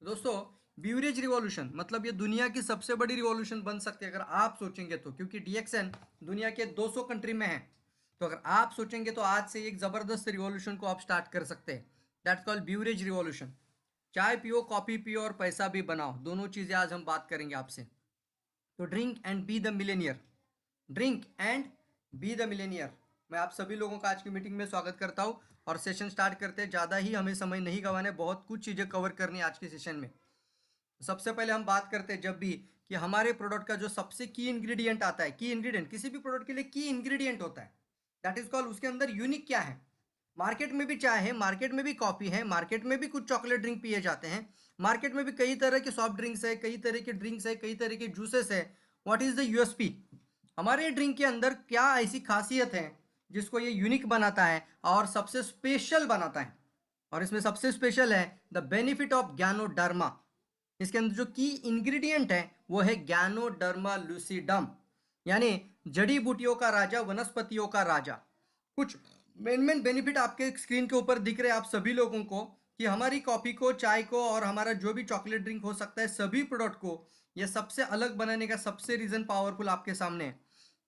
तो दोस्तों ब्यूरेज रिवॉल्यूशन मतलब ये दुनिया की सबसे बड़ी रिवॉल्यूशन बन सकती है अगर आप सोचेंगे तो क्योंकि डीएक्सएन दुनिया के 200 कंट्री में है तो अगर आप सोचेंगे तो आज से एक ज़बरदस्त रिवॉल्यूशन को आप स्टार्ट कर सकते हैं दैट कॉल ब्यूरेज रिवॉल्यूशन चाय पियो कॉफ़ी पियो और पैसा भी बनाओ दोनों चीज़ें आज हम बात करेंगे आपसे तो drink and be the millionaire drink and be the millionaire मैं आप सभी लोगों का आज की मीटिंग में स्वागत करता हूँ और सेशन स्टार्ट करते हैं ज़्यादा ही हमें समय नहीं गंवाने बहुत कुछ चीज़ें कवर करनी है आज के सेशन में सबसे पहले हम बात करते हैं जब भी कि हमारे प्रोडक्ट का जो सबसे की इंग्रेडिएंट आता है की इंग्रेडिएंट किसी भी प्रोडक्ट के लिए की इंग्रेडिएंट होता है दैट इज कॉल उसके अंदर यूनिक क्या है मार्केट में भी चाय है मार्केट में भी कॉफ़ी है मार्केट में भी कुछ चॉकलेट ड्रिंक पिए जाते हैं मार्केट में भी कई तरह के सॉफ्ट ड्रिंक्स है कई तरह के ड्रिंक्स है कई तरह के जूसेस है वॉट इज़ द यूएसपी हमारे ड्रिंक के अंदर क्या ऐसी खासियत है जिसको ये यूनिक बनाता है और सबसे स्पेशल बनाता है और इसमें सबसे स्पेशल है द बेनिफिट ऑफ ज्ञानोडर्मा इसके अंदर जो की इंग्रेडिएंट है वो है ज्ञानोडर्मा लूसीडम यानी जड़ी बूटियों का राजा वनस्पतियों का राजा कुछ मेन मेन बेनिफिट आपके स्क्रीन के ऊपर दिख रहे हैं आप सभी लोगों को कि हमारी कॉफ़ी को चाय को और हमारा जो भी चॉकलेट ड्रिंक हो सकता है सभी प्रोडक्ट को यह सबसे अलग बनाने का सबसे रीज़न पावरफुल आपके सामने है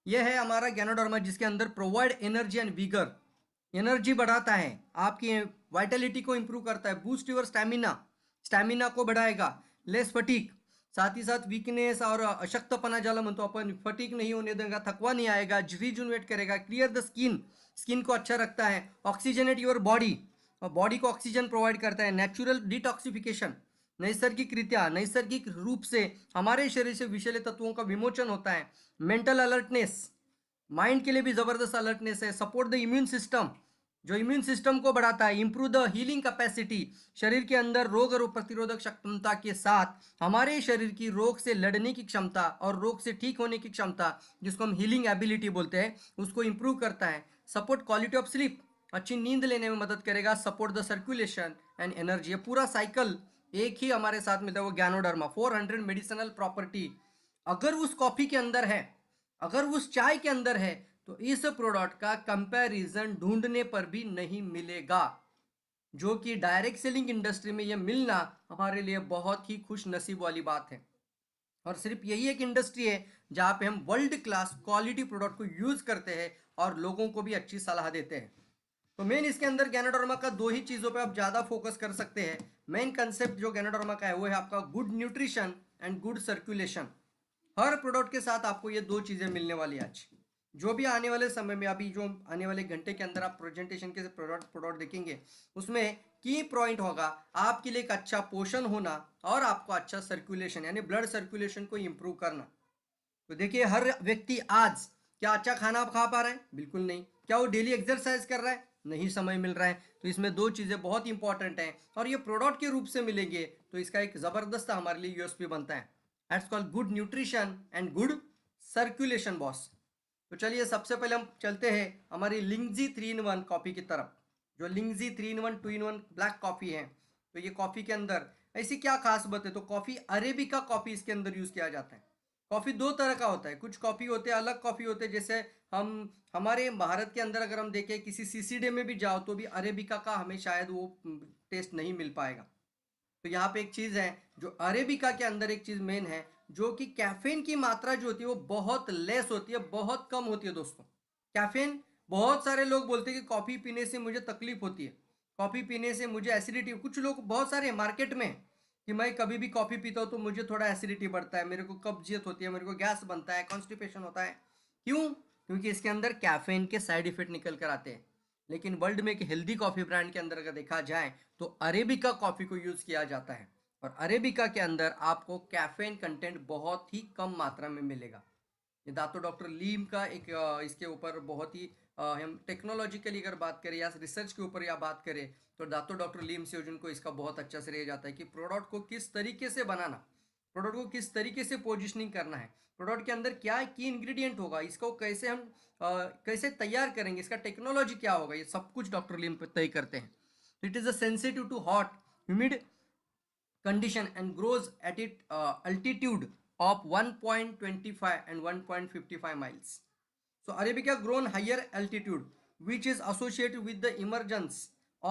यह है हमारा गैनोडर्मा जिसके अंदर provide energy and vigour energy बढ़ाता है आपकी वाइटलिटी को इंप्रूव करता है बूस्ट यूर स्टैमिना स्टैमिना को बढ़ाएगा लेस फटीक साथ ही साथ वीकनेस और अशक्तपणा मन तो अपन फटीक नहीं होने देगा थकवा नहीं आएगा रिजुनवेट करेगा क्लियर द स्किन स्किन को अच्छा रखता है ऑक्सीजनेट योर बॉडी बॉडी को ऑक्सीजन प्रोवाइड करता है नेचुरल डिटॉक्सिफिकेशन नैसर्गिक रीत्या नैसर्गिक रूप से हमारे शरीर से विषले तत्वों का विमोचन होता है मेंटल अलर्टनेस माइंड के लिए भी ज़बरदस्त अलर्टनेस है सपोर्ट द इम्यून सिस्टम जो इम्यून सिस्टम को बढ़ाता है इम्प्रूव द हीलिंग कैपेसिटी शरीर के अंदर रोग और प्रतिरोधक क्षमता के साथ हमारे शरीर की रोग से लड़ने की क्षमता और रोग से ठीक होने की क्षमता जिसको हम हीलिंग एबिलिटी बोलते हैं उसको इम्प्रूव करता है सपोर्ट क्वालिटी ऑफ स्लीप अच्छी नींद लेने में मदद करेगा support the circulation and energy पूरा साइकिल एक ही हमारे साथ मिलता है वो ज्ञानोडर्मा 400 मेडिसिनल प्रॉपर्टी अगर उस कॉफ़ी के अंदर है अगर उस चाय के अंदर है तो इस प्रोडक्ट का कंपैरिजन ढूंढने पर भी नहीं मिलेगा जो कि डायरेक्ट सेलिंग इंडस्ट्री में यह मिलना हमारे लिए बहुत ही खुश नसीब वाली बात है और सिर्फ यही एक इंडस्ट्री है जहाँ पे हम वर्ल्ड क्लास क्वालिटी प्रोडक्ट को यूज़ करते हैं और लोगों को भी अच्छी सलाह देते हैं तो मेन इसके अंदर गैनाडोरमा का दो ही चीज़ों पे आप ज़्यादा फोकस कर सकते हैं मेन कंसेप्ट जो गेनोडर्मा का है वो है आपका good nutrition and good circulation हर प्रोडक्ट के साथ आपको ये दो चीज़ें मिलने वाली आज जो भी आने वाले समय में अभी जो आने वाले घंटे के अंदर आप प्रेजेंटेशन के प्रोडक्ट प्रोडक्ट देखेंगे उसमें की पॉइंट होगा आपके लिए एक अच्छा पोषण होना और आपको अच्छा सर्कुलेशन यानी ब्लड सर्कुलेशन को इम्प्रूव करना तो देखिए हर व्यक्ति आज क्या अच्छा खाना खा पा रहा है बिल्कुल नहीं क्या वो डेली एक्सरसाइज कर रहा है नहीं समय मिल रहा है तो इसमें दो चीज़ें बहुत इंपॉर्टेंट हैं और ये प्रोडक्ट के रूप से मिलेंगे तो इसका एक ज़बरदस्त हमारे लिए यूएसपी बनता है it's called good nutrition and good circulation boss तो चलिए सबसे पहले हम चलते हैं हमारी Lingzhi three in one coffee की तरफ जो Lingzhi three in one two in one black coffee है तो ये कॉफ़ी के अंदर ऐसी क्या खास बात है तो कॉफ़ी अरेबिका कॉफ़ी इसके अंदर यूज़ किया जाता है कॉफ़ी दो तरह का होता है कुछ कॉफ़ी होते हैं अलग कॉफ़ी होते हैं जैसे हम हमारे भारत के अंदर अगर हम देखें किसी सीसीडे में भी जाओ तो भी अरेबिका का हमें शायद वो टेस्ट नहीं मिल पाएगा तो यहाँ पे एक चीज़ है जो अरेबिका के अंदर एक चीज़ मेन है जो कि कैफीन की मात्रा जो होती है वो बहुत लेस होती है बहुत कम होती है दोस्तों कैफीन बहुत सारे लोग बोलते हैं कि कॉफ़ी पीने से मुझे तकलीफ होती है कॉफ़ी पीने से मुझे एसिडिटी कुछ लोग बहुत सारे मार्केट में कि मैं कभी भी कॉफ़ी पीता हूँ तो मुझे थोड़ा एसिडिटी बढ़ता है मेरे को कब्जियत होती है मेरे को गैस बनता है कॉन्स्टिपेशन होता है क्यों क्योंकि इसके अंदर कैफेन के साइड इफेक्ट निकल कर आते हैं लेकिन वर्ल्ड में एक हेल्दी कॉफ़ी ब्रांड के अंदर अगर देखा जाए तो अरेबिका कॉफ़ी को यूज़ किया जाता है और अरेबिका के अंदर आपको कैफेन कंटेंट बहुत ही कम मात्रा में मिलेगा ये दातो डॉक्टर लीम का एक इसके ऊपर बहुत ही हम टेक्नोलॉजिकली अगर बात करें या रिसर्च के ऊपर या बात करें तो दातो डॉक्टर लीम से जिनको इसका बहुत अच्छा श्रेय जाता है कि प्रोडक्ट को किस तरीके से बनाना प्रोडक्ट को किस तरीके से पोजिशनिंग करना है प्रोडक्ट के अंदर क्या की इंग्रेडिएंट होगा इसको कैसे हम आ, कैसे तैयार करेंगे इसका टेक्नोलॉजी क्या होगा ये सब कुछ डॉक्टर लिम तय करते हैं it is a sensitive to hot humid condition and grows at it altitude of 1.25 एंड 1.55 miles so arabica grown higher altitude which is associated with the emergence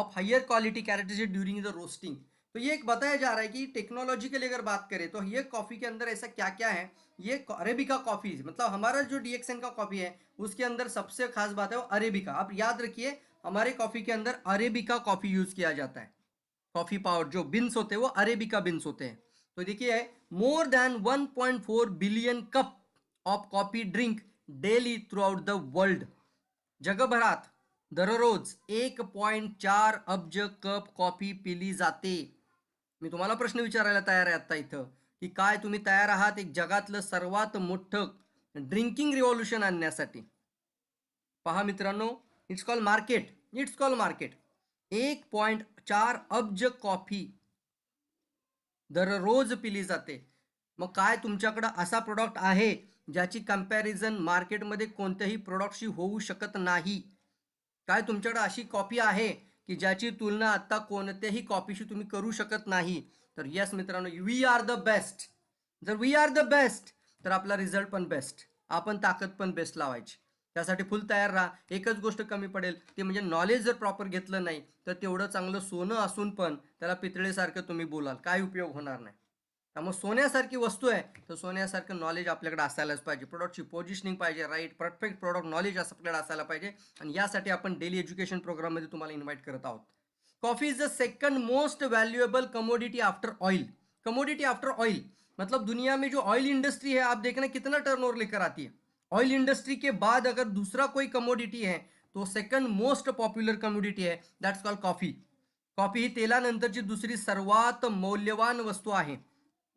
of higher quality कैरेटिज ड्यूरिंग द रोस्टिंग तो ये एक बताया जा रहा है कि टेक्नोलॉजी के लिए अगर बात करें तो ये कॉफ़ी के अंदर ऐसा क्या क्या है ये अरेबिका कॉफ़ी मतलब हमारा जो डीएक्सएन का कॉफ़ी है उसके अंदर सबसे खास बात है वो अरेबिका आप याद रखिए हमारे कॉफ़ी के अंदर अरेबिका कॉफ़ी यूज़ किया जाता है कॉफ़ी पाउडर जो बिन्स होते हैं वो अरेबिका बिन्स होते हैं तो देखिए more than one billion cup of coffee drink daily throughout the world भरात दररोज एक पॉइंट चार अब्ज कप कॉफी पीली जाती मी तुम्हाला प्रश्न विचारायला तयार आहे आता इथं की काय तुम्ही तयार आहात एक जगातलं सर्वात मोठं ड्रिंकिंग रिव्हॉल्युशन आणण्यासाठी पहा मित्रांनो it's call market it's call market एक पॉइंट चार अब्ज कॉफी दररोज पिली जाते मग काय तुमच्याकडं असा प्रोडक्ट आहे ज्याची कम्पॅरिझन मार्केटमध्ये कोणत्याही प्रोडक्टशी होऊ शकत नाही काय तुमच्याकडं अशी कॉफी आहे की ज्याची तुलना आत्ता कोणत्याही कॉपीशी तुम्ही करू शकत नाही तर यस मित्रांनो वी आर द बेस्ट जर वी आर द बेस्ट तर आपला रिझल्ट पण बेस्ट आपण ताकद पण बेस्ट लावायची त्यासाठी फुल तयार राहा एकच गोष्ट कमी पडेल ती म्हणजे नॉलेज जर प्रॉपर घेतलं नाही तर तेवढं चांगलं सोनं असून पण त्याला पितळेसारखं तुम्ही बोलाल काय उपयोग होणार नाही त्यामुळे हाँ, सोन्यासारखी वस्तु है तो सोन्यासारखं नॉलेज आपल्याकडे पाजे प्रोडक्ट की पोजिशनिंग पाजे राइट परफेक्ट प्रोडक्ट नॉलेज अपने पाजे पाहिजे आणि यासाठी आपण डेली एज्युकेशन प्रोग्राममध्ये तुम्हाला इन्व्हाइट करत आहोत coffee is the second most valuable commodity after oil commodity after oil मतलब दुनिया में जो ऑयल इंडस्ट्री है आप देखना कितना टर्न लेकर आती है ऑयल इंडस्ट्री के बाद अगर दूसरा कोई कमोडिटी है तो सेकंड मोस्ट पॉप्युलर कमोडिटी है दैट्स कॉल कॉफी कॉफी ही तेलानंतरची दुसरी सर्वात मौल्यवान वस्तु है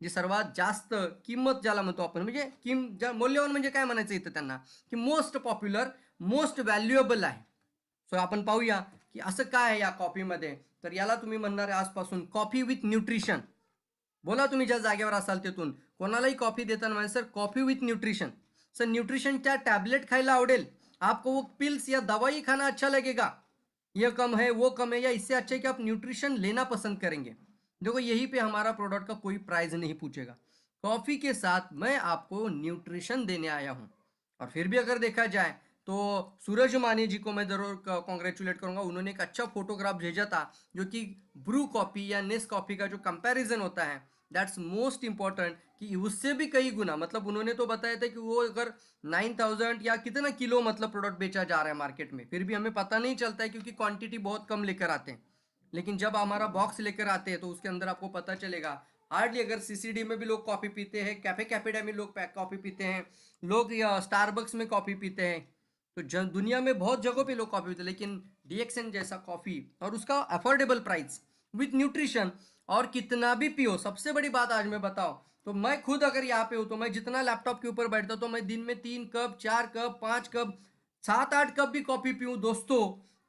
जे सर्वात जास्त किंमत ज्याला म्हणतो आपण म्हणजे किम ज्या मौल्यवान म्हणजे काय म्हणायचं इथं त्यांना की मोस्ट पॉप्युलर मोस्ट व्हॅल्युएबल आहे सो आपण पाहूया की असं काय आहे या कॉफीमध्ये तर याला तुम्ही म्हणणार आजपासून कॉफी विथ न्यूट्रिशन बोला तुम्ही ज्या जागेवर असाल तिथून कोणालाही कॉफी देताना म्हणजे sir coffee with nutrition sir न्यूट्रिशनच्या टॅबलेट खायला आवडेल आपको वो पिल्स या दवाई खाना अच्छा लगेगा ये कम है वो कम है या इससे अच्छा है कि आप न्यूट्रिशन लेना पसंद करेंगे देखो यही पे हमारा प्रोडक्ट का कोई प्राइस नहीं पूछेगा कॉफ़ी के साथ मैं आपको न्यूट्रिशन देने आया हूँ और फिर भी अगर देखा जाए तो सूरज मानी जी को मैं ज़रूर कॉन्ग्रेचुलेट करूँगा उन्होंने एक अच्छा फोटोग्राफ भेजा था जो कि ब्रू कॉफ़ी या नेस कॉफ़ी का जो कंपैरिजन होता है दैट्स मोस्ट इम्पॉर्टेंट कि उससे भी कई गुना मतलब उन्होंने तो बताया था कि वो अगर नाइन थाउजेंड या कितना किलो मतलब प्रोडक्ट बेचा जा रहा है मार्केट में फिर भी हमें पता नहीं चलता है क्योंकि क्वांटिटी बहुत कम लेकर आते हैं लेकिन जब हमारा बॉक्स लेकर आते हैं तो उसके अंदर आपको पता चलेगा हार्डली अगर सीसीडी में भी लोग कॉफ़ी पीते हैं कैफे कैफेडा में लोग कॉफ़ी पीते हैं लोग स्टारबक्स में कॉफ़ी पीते हैं तो जन दुनिया में बहुत जगहों पे लोग कॉफ़ी पीते हैं लेकिन डीएक्सएन जैसा कॉफ़ी और उसका अफोर्डेबल प्राइस विथ न्यूट्रिशन और कितना भी पियो सबसे बड़ी बात आज मैं बताओ तो मैं खुद अगर यहाँ पे हूँ तो मैं जितना लैपटॉप के ऊपर बैठता हूँ तो मैं दिन में तीन कप चार कप पाँच कप सात आठ कप भी कॉफ़ी पीऊँ दोस्तों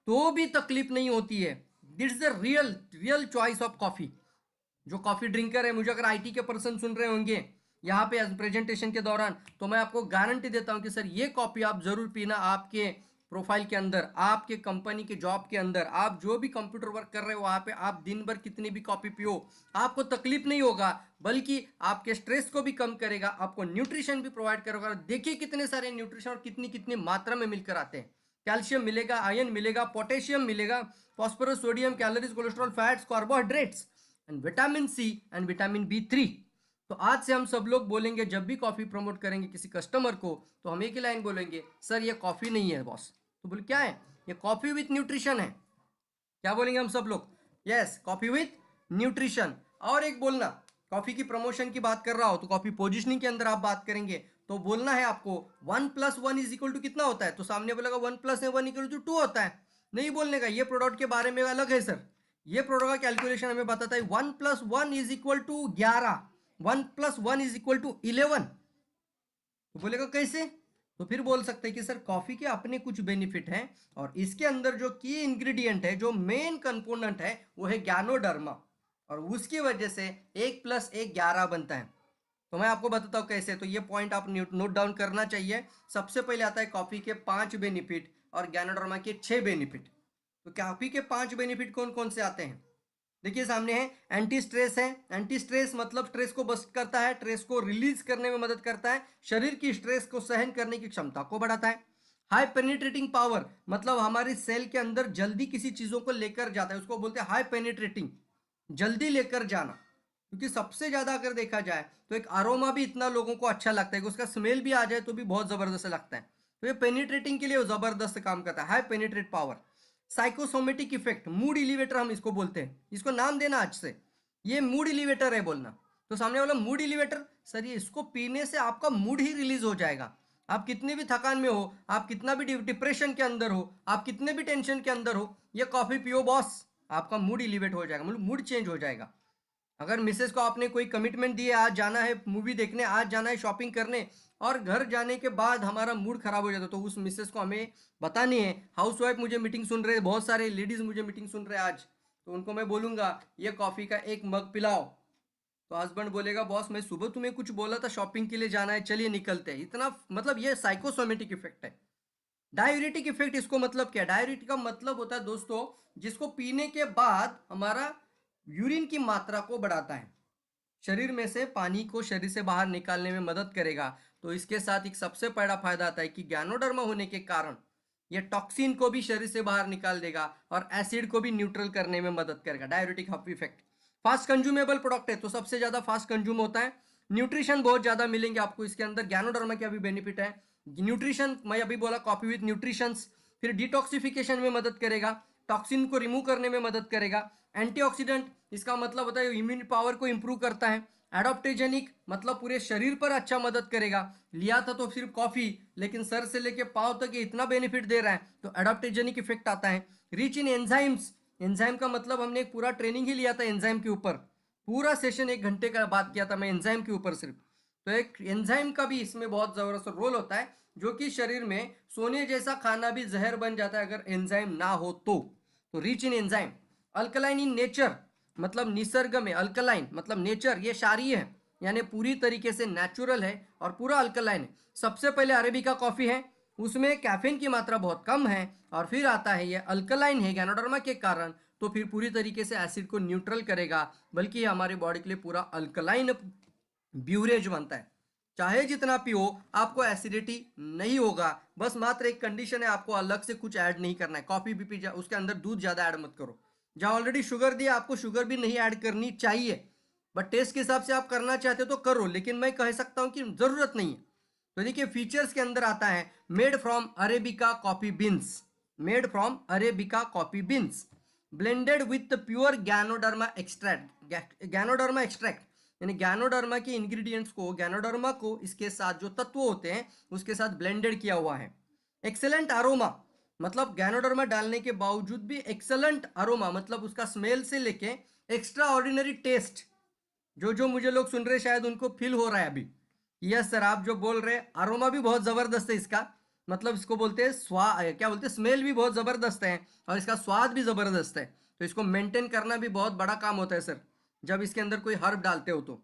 तो भी तकलीफ नहीं होती है this is the real real choice of coffee जो कॉफ़ी ड्रिंकर है मुझे अगर आईटी के पर्सन सुन रहे होंगे यहाँ पे प्रेजेंटेशन के दौरान तो मैं आपको गारंटी देता हूँ कि सर ये कॉफ़ी आप ज़रूर पीना आपके प्रोफाइल के अंदर आपके कंपनी के जॉब के अंदर आप जो भी कंप्यूटर वर्क कर रहे हो वहाँ पे आप दिन भर कितनी भी कॉपी पियो आपको तकलीफ नहीं होगा बल्कि आपके स्ट्रेस को भी कम करेगा आपको न्यूट्रिशन भी प्रोवाइड करेगा देखिए कितने सारे न्यूट्रिशन और कितनी कितनी मात्रा में मिलकर आते हैं कैल्शियम मिलेगा आयन मिलेगा पोटेशियम मिलेगा phosphorus sodium calories cholesterol fats carbohydrates and vitamin C and vitamin B three तो आज से हम सब लोग बोलेंगे जब भी कॉफ़ी प्रमोट करेंगे किसी कस्टमर को तो हम एक ही लाइन बोलेंगे सर ये कॉफ़ी नहीं है बॉस तो बोले क्या है ये कॉफ़ी विथ न्यूट्रिशन है क्या बोलेंगे हम सब लोग यस कॉफ़ी विथ न्यूट्रिशन और एक बोलना कॉफ़ी की प्रमोशन की बात कर रहा हो तो कॉफ़ी पोजिशनिंग के अंदर आप बात करेंगे तो बोलना है आपको one plus one is equal to कितना होता है तो सामने बोलेगा one plus one equal to two होता है नहीं बोलने का ये प्रोडक्ट के बारे में अलग है सर ये प्रोडक्ट का कैलकुलेशन हमें बताता है one plus one is equal to ग्यारह one plus one is equal to eleven तो बोलेगा कैसे तो फिर बोल सकते हैं कि सर कॉफ़ी के अपने कुछ बेनिफिट हैं और इसके अंदर जो की इंग्रेडिएंट है जो मेन कंपोनेंट है वो है ज्ञानोडर्मा और उसकी वजह से एक प्लस एक ग्यारह बनता है तो मैं आपको बताता हूँ कैसे तो ये पॉइंट आप नोट डाउन करना चाहिए सबसे पहले आता है कॉफ़ी के पाँच बेनिफिट और ज्ञानोडर्मा के छह बेनिफिट तो कॉफ़ी के पांच बेनिफिट कौन कौन से आते हैं देखिए सामने है एंटी स्ट्रेस है एंटी स्ट्रेस मतलब स्ट्रेस को बस्ट करता है स्ट्रेस को रिलीज करने में मदद करता है शरीर की स्ट्रेस को सहन करने की क्षमता को बढ़ाता है हाई पेनिट्रेटिंग पावर मतलब हमारी सेल के अंदर जल्दी किसी चीज़ों को लेकर जाता है उसको बोलते हैं हाई पेनिट्रेटिंग जल्दी लेकर जाना क्योंकि सबसे ज़्यादा अगर देखा जाए तो एक अरोमा भी इतना लोगों को अच्छा लगता है कि उसका स्मेल भी आ जाए तो भी बहुत ज़बरदस्त लगता है तो ये पेनिट्रेटिंग के लिए ज़बरदस्त काम करता है high penetrate power psychosomatic effect mood elevator हम इसको बोलते हैं इसको नाम देना आज से ये मूड इलिवेटर है बोलना तो सामने वाला मूड इलिवेटर सर ये इसको पीने से आपका मूड ही रिलीज हो जाएगा आप कितने भी थकान में हो आप कितना भी डिप्रेशन के अंदर हो आप कितने भी टेंशन के अंदर हो ये कॉफ़ी पियो बॉस आपका मूड इलिवेट हो जाएगा मतलब मूड चेंज हो जाएगा अगर मिसेज को आपने कोई कमिटमेंट दिए आज जाना है मूवी देखने आज जाना है शॉपिंग करने और घर जाने के बाद हमारा मूड खराब हो जाता है तो उस मिसेस को हमें बतानी है हाउस वाइफ मुझे मीटिंग सुन रहे बहुत सारे लेडीज़ मुझे मीटिंग सुन रहे आज तो उनको मैं बोलूँगा ये कॉफ़ी का एक मग पिलाओ तो हस्बैंड बोलेगा बॉस मैं सुबह तुम्हें कुछ बोला था शॉपिंग के लिए जाना है चलिए निकलते हैं इतना मतलब ये साइकोसोमेटिक इफेक्ट है डायरेटिक इफेक्ट इसको मतलब क्या डायरेटिक का मतलब होता है दोस्तों जिसको पीने के बाद हमारा यूरिन की मात्रा को बढ़ाता है शरीर में से पानी को शरीर से बाहर निकालने में मदद करेगा तो इसके साथ एक सबसे बड़ा फायदा आता है कि ज्ञानोडर्म होने के कारण यह टॉक्सिन को भी शरीर से बाहर निकाल देगा और एसिड को भी न्यूट्रल करने में मदद करेगा diabetic huff effect fast consumable product है तो सबसे ज़्यादा फास्ट कंज्यूम होता है न्यूट्रिशन बहुत ज़्यादा मिलेंगे आपको इसके अंदर ज्ञानोडर्मा के अभी बेनिफिट है न्यूट्रिशन मैं अभी बोला कॉपी विथ न्यूट्रिशंस फिर डिटॉक्सिफिकेशन में मदद करेगा टॉक्सिन को रिमूव करने में मदद करेगा एंटीऑक्सीडेंट इसका मतलब होता है इम्यून पावर को इम्प्रूव करता है एडोप्टेजेनिक मतलब पूरे शरीर पर अच्छा मदद करेगा लिया था तो सिर्फ कॉफ़ी लेकिन सर से लेके पाव तक ये इतना बेनिफिट दे रहा है तो एडोप्टेजेनिक इफेक्ट आता है रिच इन एंजाइम्स एंजाइम का मतलब हमने एक पूरा ट्रेनिंग ही लिया था एंजाइम के ऊपर पूरा सेशन एक घंटे का बात किया था मैं एंजाइम के ऊपर सिर्फ तो एक एंजाइम का भी इसमें बहुत ज़बरदस्त रोल होता है जो कि शरीर में सोने जैसा खाना भी जहर बन जाता है अगर एंजाइम ना हो तो तो rich in enzyme alkaline in nature मतलब निसर्ग में अल्कलाइन मतलब नेचर ये शारी है यानी पूरी तरीके से नेचुरल है और पूरा अल्कलाइन है सबसे पहले अरेबिका कॉफ़ी है उसमें कैफीन की मात्रा बहुत कम है और फिर आता है ये अल्कलाइन है गैनोडर्मा के कारण तो फिर पूरी तरीके से एसिड को न्यूट्रल करेगा बल्कि हमारे बॉडी के लिए पूरा अल्कलाइन ब्यूरेज बनता है चाहे जितना पियो आपको एसिडिटी नहीं होगा बस मात्र एक कंडीशन है आपको अलग से कुछ ऐड नहीं करना है कॉफ़ी भी पी उसके अंदर दूध ज़्यादा ऐड मत करो जहाँ ऑलरेडी शुगर दिया आपको शुगर भी नहीं ऐड करनी चाहिए बट टेस्ट के हिसाब से आप करना चाहते हो तो करो लेकिन मैं कह सकता हूं कि ज़रूरत नहीं है तो देखिए फीचर्स के अंदर आता है made from arabica coffee beans made from arabica coffee beans blended with pure ganoderma extract ganoderma extract यानी गैनोडर्मा की इंग्रेडिएंट्स को गैनोडर्मा को इसके साथ जो तत्व होते हैं उसके साथ ब्लेंडेड किया हुआ है एक्सेलेंट अरोमा मतलब गैनोडर्मा डालने के बावजूद भी एक्सेलेंट अरोमा मतलब उसका स्मेल से लेके एक्स्ट्रा ऑर्डिनरी टेस्ट जो जो मुझे लोग सुन रहे शायद उनको फील हो रहा है अभी यस सर आप जो बोल रहे हैं अरोमा भी बहुत ज़बरदस्त है इसका मतलब इसको बोलते हैं स्वा क्या बोलते हैं स्मेल भी बहुत ज़बरदस्त है और इसका स्वाद भी ज़बरदस्त है तो इसको मेंटेन करना भी बहुत बड़ा काम होता है सर जब इसके अंदर कोई हर्ब डालते हो तो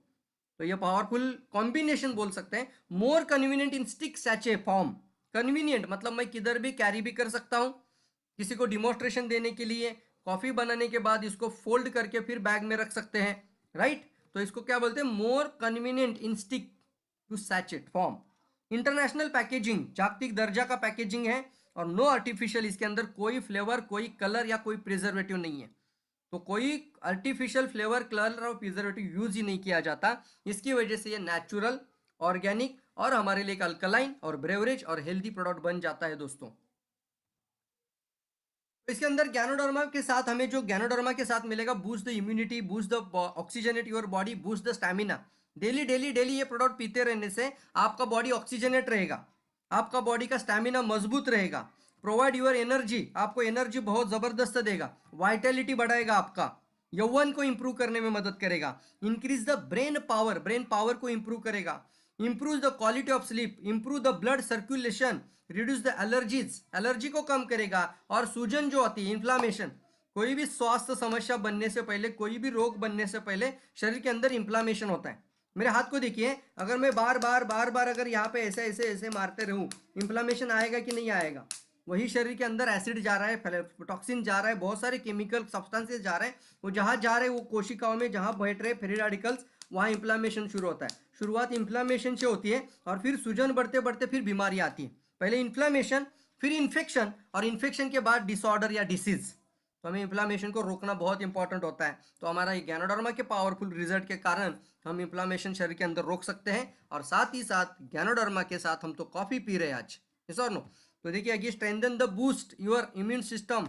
तो ये पावरफुल कॉम्बिनेशन बोल सकते हैं more convenient in stick sachet form convenient मतलब मैं किधर भी कैरी भी कर सकता हूँ किसी को डिमोस्ट्रेशन देने के लिए कॉफ़ी बनाने के बाद इसको फोल्ड करके फिर बैग में रख सकते हैं राइट right? तो इसको क्या बोलते हैं more convenient in stick to sachet form international packaging जागतिक दर्जा का पैकेजिंग है और नो आर्टिफिशियल इसके अंदर कोई फ्लेवर कोई कलर या कोई प्रिजर्वेटिव नहीं है तो कोई आर्टिफिशियल फ्लेवर कलर और प्रिजर्वेटिव यूज ही नहीं किया जाता इसकी वजह से ये नेचुरल ऑर्गेनिक और हमारे लिए एक अल्कलाइन और ब्रेवरेज और हेल्दी प्रोडक्ट बन जाता है दोस्तों तो इसके अंदर गैनोडर्मा के साथ हमें जो गैनोडर्मा के साथ मिलेगा boost the immunity boost the oxygenate your body boost the stamina daily daily daily ये प्रोडक्ट पीते रहने से आपका बॉडी ऑक्सीजनेट रहेगा आपका बॉडी का स्टेमिना मजबूत रहेगा प्रोवाइड यूर एनर्जी आपको एनर्जी बहुत ज़बरदस्त देगा वाइटेलिटी बढ़ाएगा आपका यौवन को इंप्रूव करने में मदद करेगा increase the brain power brain power को इंप्रूव करेगा improve the quality of sleep improve the blood circulation reduce the allergies allergy को कम करेगा और सूजन जो आती है इंफ्लामेशन कोई भी स्वास्थ्य समस्या बनने से पहले कोई भी रोग बनने से पहले शरीर के अंदर इंफ्लामेशन होता है मेरे हाथ को देखिए अगर मैं बार बार बार बार अगर यहाँ पे ऐसे ऐसे ऐसे मारते रहूं इंफ्लामेशन आएगा कि नहीं आएगा वही शरीर के अंदर एसिड जा रहा है टॉक्सिन जा रहा है बहुत सारे केमिकल सब्सटेंसेस जा रहे हैं वो जहाँ जा रहे हैं वो कोशिकाओं में जहाँ बैठ रहे फ्री रेडिकल्स वहाँ इंफ्लामेशन शुरू होता है शुरुआत इंफ्लामेशन से होती है और फिर सूजन बढ़ते बढ़ते फिर बीमारी आती है पहले इन्फ्लामेशन फिर इन्फेक्शन और इन्फेक्शन के बाद डिसऑर्डर या डिसीज़ तो हमें इन्फ्लामेशन को रोकना बहुत इंपॉर्टेंट होता है तो हमारा ये गैनोडर्मा के पावरफुल रिजल्ट के कारण हम इन्फ्लामेशन शरीर के अंदर रोक सकते हैं और साथ ही साथ गैनोडर्मा के साथ हम तो कॉफ़ी पी रहे हैं आज इस और नो तो देखिए आगे strengthen the boost your immune system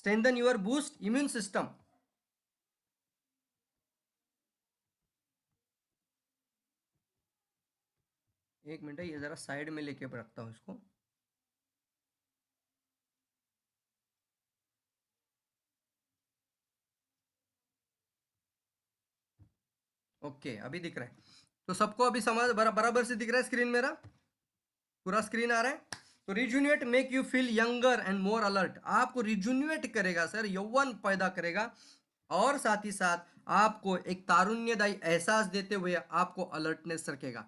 strengthen your boost immune system एक मिनट ये जरा साइड में लेके रखता हूं इसको ओके okay, अभी दिख रहा है तो सबको अभी समझ बराबर से दिख रहा है स्क्रीन मेरा पूरा स्क्रीन आ रहा है तो rejuvenate make you feel younger and more alert आपको रिजूनिएट करेगा सर यौवन पैदा करेगा और साथ ही साथ आपको एक तारुण्यदायी एहसास देते हुए आपको अलर्टनेस रखेगा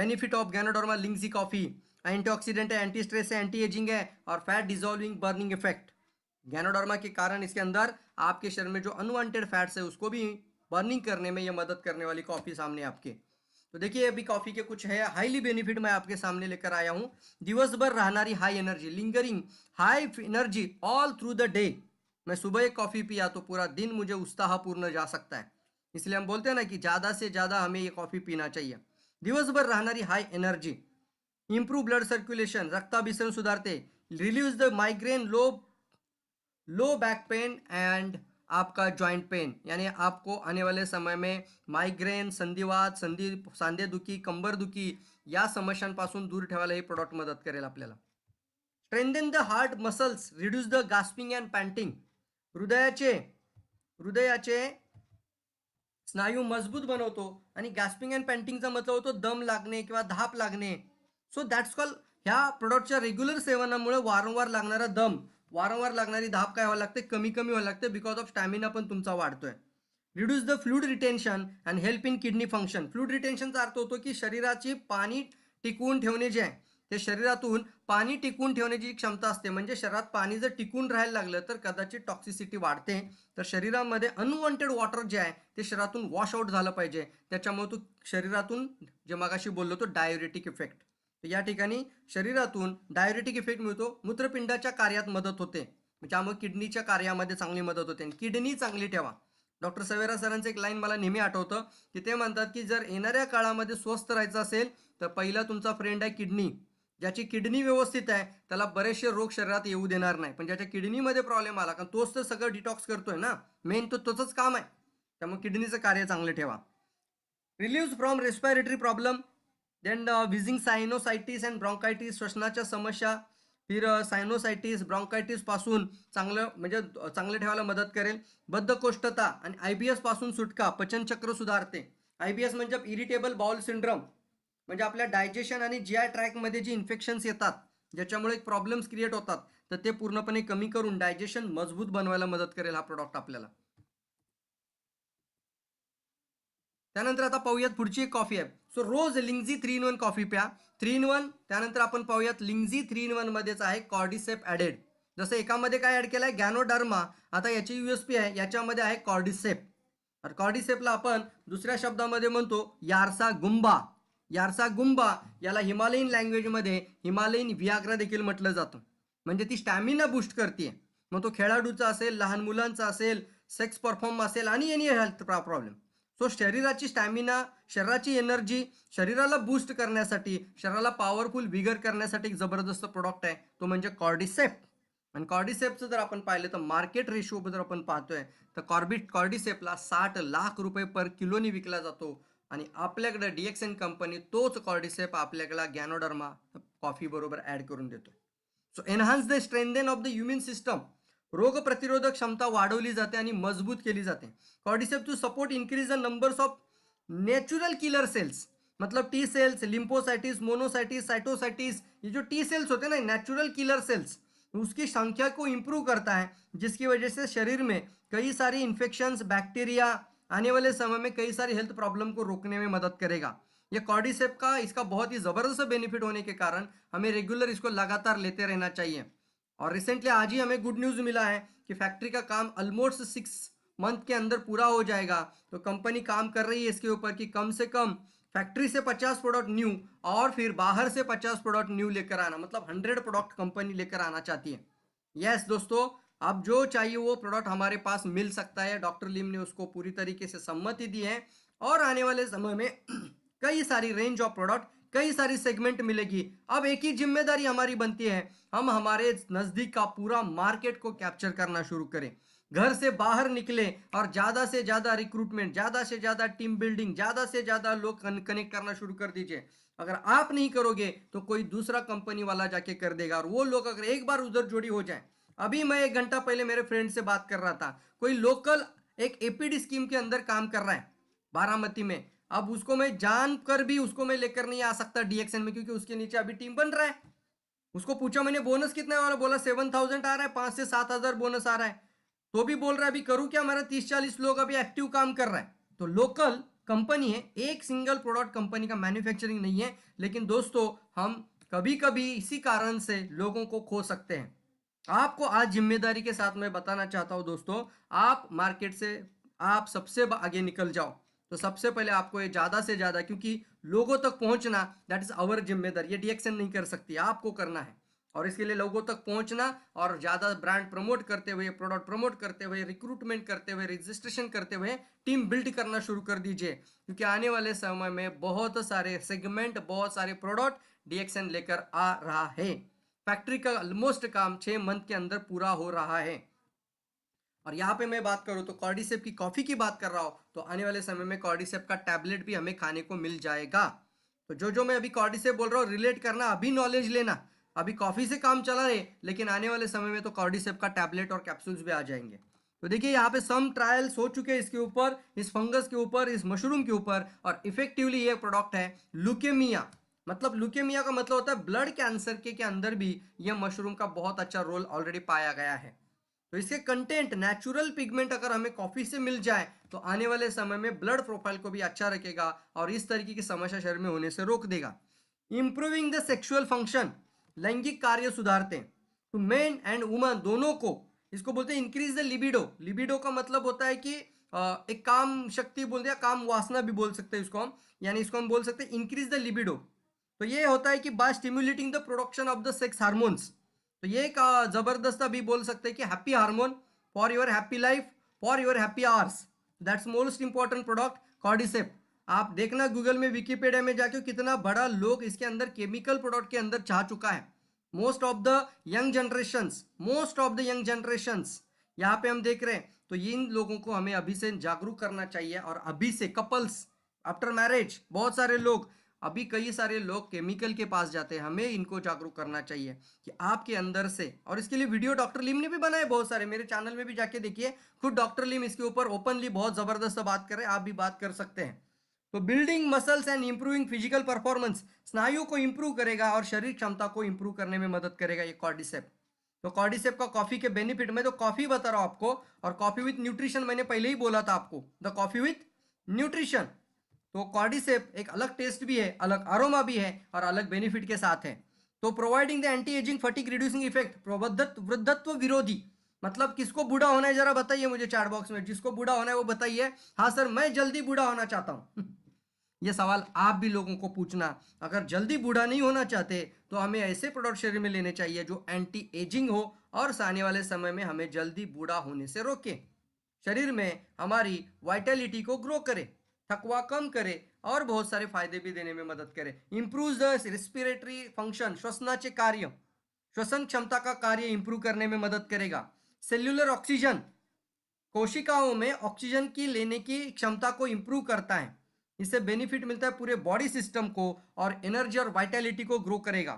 benefit of ganoderma lingzhi coffee antioxidant है एंटी स्ट्रेस है एंटी एजिंग है और fat dissolving burning effect ganoderma के कारण इसके अंदर आपके शरीर में जो अनवांटेड फैट्स है उसको भी बर्निंग करने में यह मदद करने वाली कॉफ़ी सामने आपके तो देखिए अभी कॉफी के कुछ है हाईली बेनिफिट मैं आपके सामने लेकर आया हूँ दिवस भर रहनारी high energy lingering high energy all through the day मैं सुबह एक कॉफ़ी पिया तो पूरा दिन मुझे उत्साहपूर्ण जा सकता है इसलिए हम बोलते हैं ना कि ज़्यादा से ज़्यादा हमें ये कॉफ़ी पीना चाहिए दिवस भर रहनारी high energy improve blood circulation रक्ताभिसरण सुधारते release the migraine low low back pain and आपका जॉइंट पेन यानी आपको आने वाले समय में माइग्रेन संधिवात संधी सांधे दुखी कंबर दुखी या समस्यांपासून दूर ठेवायला हे प्रोडक्ट मदत करेल आपल्याला in the heart muscles reduce the gasping and panting हृदयाचे हृदयाचे स्नायू मजबूत बनवतो आणि गॅस्पिंग अँड पॅन्टिंगचा मतलब होतो दम लागणे किंवा धाप लागणे सो दॅट्स कॉल ह्या प्रोडक्टच्या रेग्युलर सेवनामुळे वारंवार लागणारा दम वारंवार लागणारी धाप काय व्हायला लागते कमी कमी व्हायला लागते बिकॉज ऑफ स्टॅमिना पण तुमचा वाढतोय reduce the fluid retention and help in kidney function fluid रिटेन्शनचा अर्थ होतो की शरीराची पाणी टिकवून ठेवणे जे आहे ते शरीरातून पाणी टिकवून ठेवण्याची क्षमता असते म्हणजे शरीरात पाणी जर टिकून राहायला लागलं तर कदाचित टॉक्सिसिटी वाढते तर शरीरामध्ये अनवॉन्टेड वॉटर जे आहे ते शरीरातून वॉश आउट झालं पाहिजे त्याच्यामुळे तू शरीरातून जे मगाशी बोललो तो डायुरेटिक इफेक्ट या ठिकाणी शरीरातून डायबेटिक इफेक्ट मिळतो मूत्रपिंडाच्या कार्यात मदत होते त्यामुळे म्हणजे किडनीच्या कार्यामध्ये चांगली मदत होते आणि किडनी चांगली ठेवा डॉक्टर सवेरा सरांचं एक लाईन मला नेहमी आठवतं की ते म्हणतात की जर येणाऱ्या काळामध्ये स्वस्थ राहायचं असेल तर पहिला तुमचा फ्रेंड आहे किडनी ज्याची किडनी व्यवस्थित आहे त्याला बरेचसे रोग शरीरात येऊ देणार नाही पण ज्याच्या किडनीमध्ये प्रॉब्लेम आला कारण तोच तर सगळं डिटॉक्स करतोय ना मेन तो तोच काम आहे त्यामुळे किडनीचं कार्य चांगलं ठेवा relieve from respiratory problem then wheezing sinusitis and bronchitis श्वसनाच्या समस्या फिर सायनोसायटिस uh, ब्रॉन्कायटिसपासून चांगलं म्हणजे चांगलं ठेवायला मदत करेल बद्धकोष्ठता आणि आय बी एसपासून सुटका पचनचक्र सुधारते आय बी एस म्हणजे इरिटेबल बाउल सिंड्रम म्हणजे आपल्या डायजेशन आणि जी आय ट्रॅकमध्ये जी इन्फेक्शन्स येतात ज्याच्यामुळे प्रॉब्लेम्स क्रिएट होतात तर ते पूर्णपणे कमी करून डायजेशन मजबूत बनवायला मदत करेल हा प्रॉडक्ट आपल्याला त्यानंतर आता पाहूयात पुढची एक कॉफी आहे सो रोज lingzhi three in one coffee प्या थ्री इन वन त्यानंतर आपण पाहूयात लिंगझी थ्री इन वनमध्येच आहे कॉर्डिसेप ॲडेड जसं एकामध्ये काय ॲड केलं आहे गॅनोडर्मा आता याची यू एस पी आहे याच्यामध्ये आहे कॉर्डिसेप तर कॉर्डिसेपला आपण दुसऱ्या शब्दामध्ये म्हणतो यारसा गुंबा यारसा गुंबा याला हिमालयीन लँग्वेजमध्ये हिमालयीन व्याग्रा देखील म्हटलं जातं म्हणजे ती स्टॅमिना बूस्ट करते मग तो खेळाडूचा असेल लहान मुलांचा असेल सेक्स परफॉर्म असेल आणि एनी हेल्थ प्रॉब्लेम सो शरीराची स्टॅमिना शरीराची एनर्जी शरीराला बूस्ट करण्यासाठी शरीराला पॉवरफुल विगर करण्यासाठी एक जबरदस्त प्रोडक्ट आहे तो म्हणजे कॉर्डिसेप्ट आणि कॉर्डिसेपचं जर आपण पाहिलं तर मार्केट रेशो जर आपण पाहतोय तर कॉर्बिट कॉर्डिसेपला साठ लाख रुपये पर किलोनी विकला जातो आणि आपल्याकडे डी एन कंपनी तोच कॉर्डिसेप आपल्याकडे गॅनोडर्मा कॉफी बरोबर ऍड करून देतो so enhance the strengthen of the human system रोग प्रतिरोधक क्षमता वाढ़ी जाते आणि मजबूत लिए जाते cordyceps to support increase the numbers of natural killer cells मतलब T cells lymphocytes monocytes cytocytes ये जो टी सेल्स होते हैं ना नेचुरल किलर सेल्स उसकी संख्या को इम्प्रूव करता है जिसकी वजह से शरीर में कई सारी इन्फेक्शंस बैक्टीरिया आने वाले समय में कई सारी हेल्थ प्रॉब्लम को रोकने में मदद करेगा ये कॉडिसेप का इसका बहुत ही ज़बरदस्त बेनिफिट होने के कारण हमें रेगुलर इसको लगातार लेते रहना चाहिए और रिसेंटली आज ही हमें गुड न्यूज़ मिला है कि फैक्ट्री का काम ऑलमोस्ट सिक्स मंथ के अंदर पूरा हो जाएगा तो कंपनी काम कर रही है इसके ऊपर कि कम से कम फैक्ट्री से 50 प्रोडक्ट न्यू और फिर बाहर से 50 प्रोडक्ट न्यू लेकर आना मतलब 100 प्रोडक्ट कंपनी लेकर आना चाहती है यस yes, दोस्तों अब जो चाहिए वो प्रोडक्ट हमारे पास मिल सकता है डॉक्टर लिम ने उसको पूरी तरीके से सम्मति दी है और आने वाले समय में कई सारी रेंज ऑफ प्रोडक्ट कई सारी सेगमेंट मिलेगी अब एक ही जिम्मेदारी हमारी बनती है हम हमारे नज़दीक का पूरा मार्केट को कैप्चर करना शुरू करें घर से बाहर निकले और ज़्यादा से ज़्यादा रिक्रूटमेंट ज़्यादा से ज़्यादा टीम बिल्डिंग ज़्यादा से ज़्यादा लोग कनेक्ट करना शुरू कर दीजिए अगर आप नहीं करोगे तो कोई दूसरा कंपनी वाला जाके कर देगा और वो लोग अगर एक बार उधर जोड़ी हो जाए अभी मैं एक घंटा पहले मेरे फ्रेंड से बात कर रहा था कोई लोकल एक एपीडी स्कीम के अंदर काम कर रहा है बारामती में अब उसको मैं जान कर भी उसको मैं लेकर नहीं आ सकता डीएक्सएन में क्योंकि उसके नीचे अभी टीम बन रहा है उसको पूछा मैंने बोनस कितना वाला बोला सेवन थाउजेंड आ रहा है पांच से सात हज़ार बोनस आ रहा है तो भी बोल रहा है अभी करूँ क्या हमारा तीस चालीस लोग अभी एक्टिव काम कर रहा है तो लोकल कंपनी है एक सिंगल प्रोडक्ट कंपनी का मैन्युफैक्चरिंग नहीं है लेकिन दोस्तों हम कभी कभी इसी कारण से लोगों को खो सकते हैं आपको आज जिम्मेदारी के साथ मैं बताना चाहता हूं दोस्तों आप मार्केट से आप सबसे आगे निकल जाओ तो सबसे पहले आपको ये ज़्यादा से ज़्यादा क्योंकि लोगों तक पहुंचना दैट इज़ अवर जिम्मेदारी ये डिएक्शन नहीं कर सकती आपको करना है और इसके लिए लोगों तक पहुंचना और ज़्यादा ब्रांड प्रमोट करते हुए प्रोडक्ट प्रमोट करते हुए रिक्रूटमेंट करते हुए रजिस्ट्रेशन करते हुए टीम बिल्ड करना शुरू कर दीजिए क्योंकि आने वाले समय में बहुत सारे सेगमेंट बहुत सारे प्रोडक्ट डिएक्शन लेकर आ रहा है फैक्ट्री का ऑलमोस्ट काम छः मंथ के अंदर पूरा हो रहा है और यहाँ पे मैं बात करूँ तो कॉर्डिसेप की कॉफ़ी की बात कर रहा हूँ तो आने वाले समय में कॉर्डिसेप का टैबलेट भी हमें खाने को मिल जाएगा तो जो जो मैं अभी कॉर्डिसेप बोल रहा हूँ रिलेट करना अभी नॉलेज लेना अभी कॉफ़ी से काम चला रहे लेकिन आने वाले समय में तो कॉर्डिसेप का टैबलेट और कैप्सूल्स भी आ जाएंगे तो देखिए यहाँ पे सम ट्रायल्स हो चुके हैं इसके ऊपर इस फंगस के ऊपर इस मशरूम के ऊपर और इफेक्टिवली ये प्रोडक्ट है लुकेमिया मतलब लुकेमिया का मतलब होता है ब्लड कैंसर के के अंदर भी यह मशरूम का बहुत अच्छा रोल ऑलरेडी पाया गया है तो इसके कंटेंट नेचुरल पिगमेंट अगर हमें कॉफ़ी से मिल जाए तो आने वाले समय में ब्लड प्रोफाइल को भी अच्छा रखेगा और इस तरीके की समस्या शरीर में होने से रोक देगा इंप्रूविंग द सेक्सुअल फंक्शन लैंगिक कार्य सुधारते हैं तो मेन एंड वुमन दोनों को इसको बोलते हैं इंक्रीज द लिबिडो लिबिडो का मतलब होता है कि एक काम शक्ति बोलते हैं काम वासना भी बोल सकते हैं इसको हम यानी इसको हम बोल सकते हैं इंक्रीज द लिबिडो तो ये होता है कि by stimulating the production of the sex hormones तो ये एक जबरदस्त अभी बोल सकते हैं कि happy hormone for your happy life for your happy hours that's most important product cordyceps आप देखना गूगल में विकीपीडिया में जाके कितना बड़ा लोग इसके अंदर केमिकल प्रोडक्ट के अंदर चाह चुका है most of the young generation most of the young generation यहाँ पे हम देख रहे हैं तो इन लोगों को हमें अभी से जागरूक करना चाहिए और अभी से कपल्स आफ्टर मैरिज बहुत सारे लोग अभी कई सारे लोग केमिकल के पास जाते हैं हमें इनको जागरूक करना चाहिए कि आपके अंदर से और इसके लिए वीडियो डॉक्टर लिम ने भी बनाए बहुत सारे मेरे चैनल में भी जाके देखिए खुद डॉक्टर लिम इसके ऊपर ओपनली बहुत ज़बरदस्त बात करें आप भी बात कर सकते हैं तो building muscles and improving physical performance स्नायु को इंप्रूव करेगा और शरीर क्षमता को इंप्रूव करने में मदद करेगा ये कॉर्डिसेप तो कॉर्डिसेप का कॉफी के बेनिफिट में तो कॉफी बता रहा हूँ आपको और कॉफी विथ न्यूट्रिशन मैंने पहले ही बोला था आपको द कॉफी विथ न्यूट्रिशन तो कॉर्डिसेप एक अलग टेस्ट भी है अलग अरोमा भी है और अलग बेनिफिट के साथ है तो providing the anti aging fatigue reducing effect प्रबद्धत्व वृद्धत्व विरोधी मतलब किसको बूढ़ा होना है जरा बताइए मुझे चार बॉक्स में जिसको बूढ़ा होना है वो बताइए हाँ सर मैं जल्दी बूढ़ा होना चाहता हूँ ये सवाल आप भी लोगों को पूछना अगर जल्दी बूढ़ा नहीं होना चाहते तो हमें ऐसे प्रोडक्ट शरीर में लेने चाहिए जो एंटी एजिंग हो और आने वाले समय में हमें जल्दी बूढ़ा होने से रोके शरीर में हमारी वाइटेलिटी को ग्रो करे थकवा कम करे और बहुत सारे फायदे भी देने में मदद करे इम्प्रूव द रेस्पिरेटरी फंक्शन श्वसनाचे कार्य श्वसन क्षमता का कार्य इंप्रूव करने में मदद करेगा सेल्युलर ऑक्सीजन कोशिकाओं में ऑक्सीजन की लेने की क्षमता को इंप्रूव करता है इससे बेनिफिट मिलता है पूरे बॉडी सिस्टम को और एनर्जी और वाइटेलिटी को ग्रो करेगा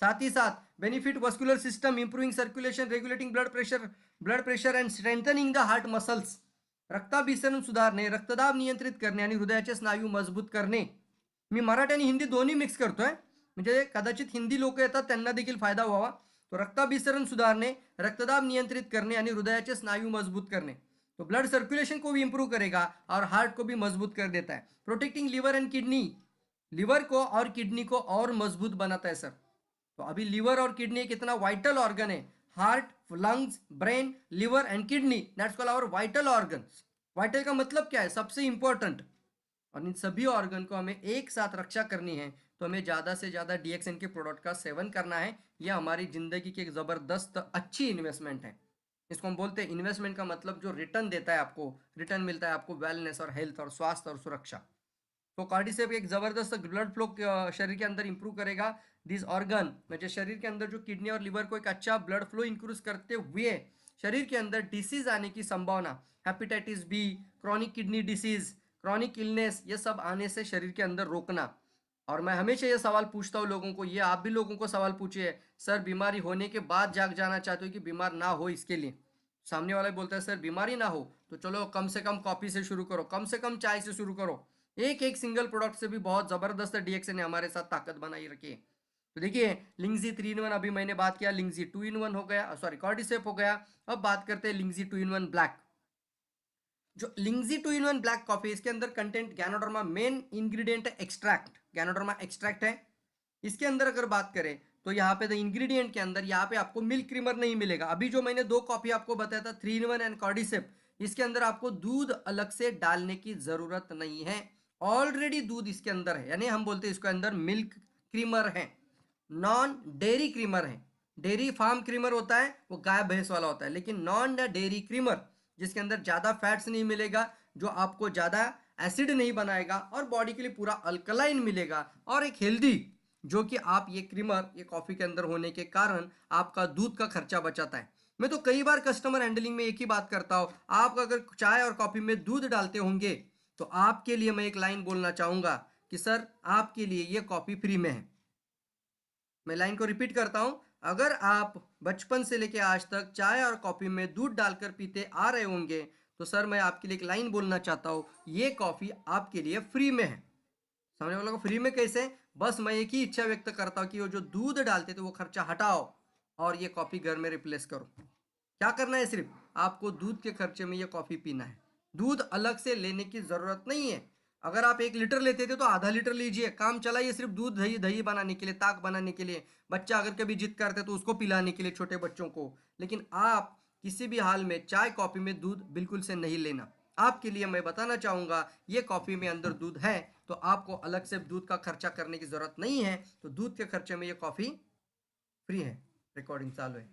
साथ ही साथ benefit vascular system improving circulation regulating blood pressure blood pressure and strengthening the heart muscles रक्ताभिसरण सुधारने तो रक्तदाब नियंत्रित करणे आणि हृदयाचे स्नायू मजबूत करणे मी मराठी आणि हिंदी दोन्ही मिक्स करतोय म्हणजे कदाचित हिंदी लोक येतात त्यांना देखील फायदा व्हावा तो रक्ताभिसरण सुधारने रक्तदाब नियंत्रित करने आणि हृदयाचे के स्नायु मजबूत करने तो ब्लड सर्क्युलेशन को भी इम्प्रूव करेगा और हार्ट को भी मजबूत कर देता है protecting liver and kidney liver को और किडनी को और मजबूत बनाता है सर तो अभी लीवर और किडनी एक इतना वाइटल ऑर्गन है heart lungs brain liver and kidney that's called our vital organs vital का मतलब क्या है सबसे important और इन सभी organ को हमें एक साथ रक्षा करनी है तो हमें ज़्यादा से ज़्यादा डी एक्स एन के प्रोडक्ट का सेवन करना है यह हमारी ज़िंदगी की एक ज़बरदस्त अच्छी इन्वेस्टमेंट है इसको हम बोलते हैं इन्वेस्टमेंट का मतलब जो रिटर्न देता है आपको रिटर्न मिलता है आपको वेलनेस और हेल्थ और स्वास्थ्य और सुरक्षा तो कार्डिसेप एक ज़बरदस्त ब्लड फ्लो शरीर के अंदर इंप्रूव करेगा दिस ऑर्गन मतलब शरीर के अंदर जो किडनी और लिवर को एक अच्छा ब्लड फ्लो इंक्रूज करते हुए शरीर के अंदर डिसीज आने की संभावना hepatitis B chronic kidney disease chronic illness ये सब आने से शरीर के अंदर रोकना और मैं हमेशा ये सवाल पूछता हूँ लोगों को ये आप भी लोगों को सवाल पूछिए सर बीमारी होने के बाद जाग जाना चाहते हो कि बीमार ना हो इसके लिए सामने वाला बोलता है सर बीमारी ना हो तो चलो कम से कम कॉफ़ी से शुरू करो कम से कम चाय से शुरू करो एक एक सिंगल प्रोडक्ट से भी बहुत ज़बरदस्त डीएक्सए ने हमारे साथ ताकत बनाई रखी है तो देखिए लिंगजी थ्री इन वन अभी मैंने बात किया लिंगजी टू इन वन हो गया सॉरी कॉर्डिसेप हो गया अब बात करते हैं lingzhi two in one black जो lingzhi two in one black coffee इसके अंदर कंटेंट गैनोडर्मा मेन इंग्रेडिएंट है एक्सट्रैक्ट गैनोडर्मा एक्सट्रैक्ट है इसके अंदर अगर बात करें तो यहाँ पे द इंग्रेडिएंट के अंदर यहाँ पे आपको मिल्क क्रीमर नहीं मिलेगा अभी जो मैंने दो कॉफी आपको बताया था three in one and cordyceps इसके अंदर आपको दूध अलग से डालने की जरूरत नहीं है ऑलरेडी दूध इसके अंदर है यानी हम बोलते हैं इसके अंदर मिल्क क्रीमर है नॉन डेयरी क्रीमर है डेयरी फार्म क्रीमर होता है वो गाय भैंस वाला होता है लेकिन नॉन डेयरी क्रीमर जिसके अंदर ज़्यादा फैट्स नहीं मिलेगा जो आपको ज़्यादा एसिड नहीं बनाएगा और बॉडी के लिए पूरा अल्कलाइन मिलेगा और एक हेल्दी जो कि आप ये क्रीमर ये कॉफ़ी के अंदर होने के कारण आपका दूध का खर्चा बचाता है मैं तो कई बार कस्टमर हैंडलिंग में एक ही बात करता हूँ आप अगर चाय और कॉफ़ी में दूध डालते होंगे तो आपके लिए मैं एक लाइन बोलना चाहूँगा कि सर आपके लिए ये कॉफ़ी फ्री में है मैं लाइन को रिपीट करता हूँ अगर आप बचपन से लेके आज तक चाय और कॉफ़ी में दूध डालकर पीते आ रहे होंगे तो सर मैं आपके लिए एक लाइन बोलना चाहता हूँ ये कॉफ़ी आपके लिए फ्री में है समझने वालों को फ्री में कैसे बस मैं एक ही इच्छा व्यक्त करता हूँ कि वो जो दूध डालते थे वो खर्चा हटाओ और ये कॉफ़ी घर में रिप्लेस करो क्या करना है सिर्फ आपको दूध के खर्चे में ये कॉफ़ी पीना है दूध अलग से लेने की ज़रूरत नहीं है अगर आप एक लीटर लेते थे तो आधा लीटर लीजिए काम चलाइए सिर्फ दूध दही दही बनाने के लिए ताक बनाने के लिए बच्चा अगर कभी जिद करते तो उसको पिलाने के लिए छोटे बच्चों को लेकिन आप किसी भी हाल में चाय कॉफ़ी में दूध बिल्कुल से नहीं लेना आपके लिए मैं बताना चाहूँगा ये कॉफ़ी में अंदर दूध है तो आपको अलग से दूध का खर्चा करने की ज़रूरत नहीं है तो दूध के खर्चे में ये कॉफ़ी फ्री है रिकॉर्डिंग चालू है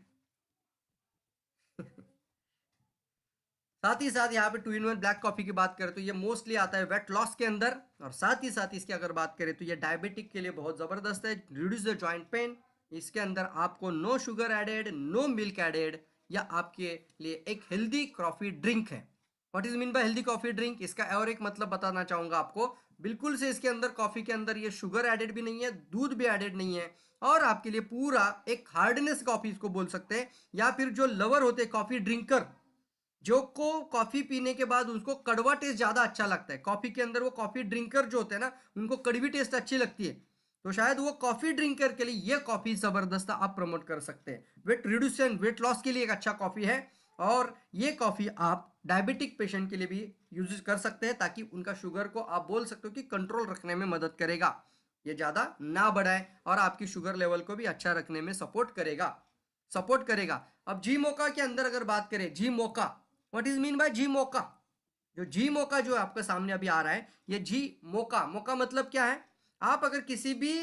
साथ ही साथ यहाँ पे two in one black coffee की बात करें तो ये मोस्टली आता है वेट लॉस के अंदर और साथ ही साथ इसकी अगर बात करें तो ये डायबिटिक के लिए बहुत ज़बरदस्त है रिड्यूस द जॉइंट पेन इसके अंदर आपको no sugar added no milk added या आपके लिए एक हेल्दी कॉफ़ी ड्रिंक है what is mean by healthy coffee drink इसका और एक मतलब बताना चाहूंगा आपको बिल्कुल से इसके अंदर कॉफ़ी के अंदर ये शुगर एडेड भी नहीं है दूध भी एडेड नहीं है और आपके लिए पूरा एक हार्डनेस कॉफ़ी इसको बोल सकते हैं या फिर जो लवर होते हैं कॉफ़ी ड्रिंकर जो को कॉफ़ी पीने के बाद उसको कड़वा टेस्ट ज़्यादा अच्छा लगता है कॉफ़ी के अंदर वो कॉफ़ी ड्रिंकर जो होते हैं ना उनको कड़वी टेस्ट अच्छी लगती है तो शायद वो कॉफ़ी ड्रिंकर के लिए ये कॉफ़ी ज़बरदस्त आप प्रमोट कर सकते हैं वेट रिड्यूसन वेट लॉस के लिए एक अच्छा कॉफ़ी है और ये कॉफ़ी आप डायबिटिक पेशेंट के लिए भी यूज कर सकते हैं ताकि उनका शुगर को आप बोल सकते हो कि कंट्रोल रखने में मदद करेगा ये ज़्यादा ना बढ़ाए और आपकी शुगर लेवल को भी अच्छा रखने में सपोर्ट करेगा सपोर्ट करेगा अब जी मोका के अंदर अगर बात करें G mocha what is mean by G mocha जो जी मौका जो आपका सामने अभी आ रहा है ये जी मोका मोका मतलब क्या है आप अगर किसी भी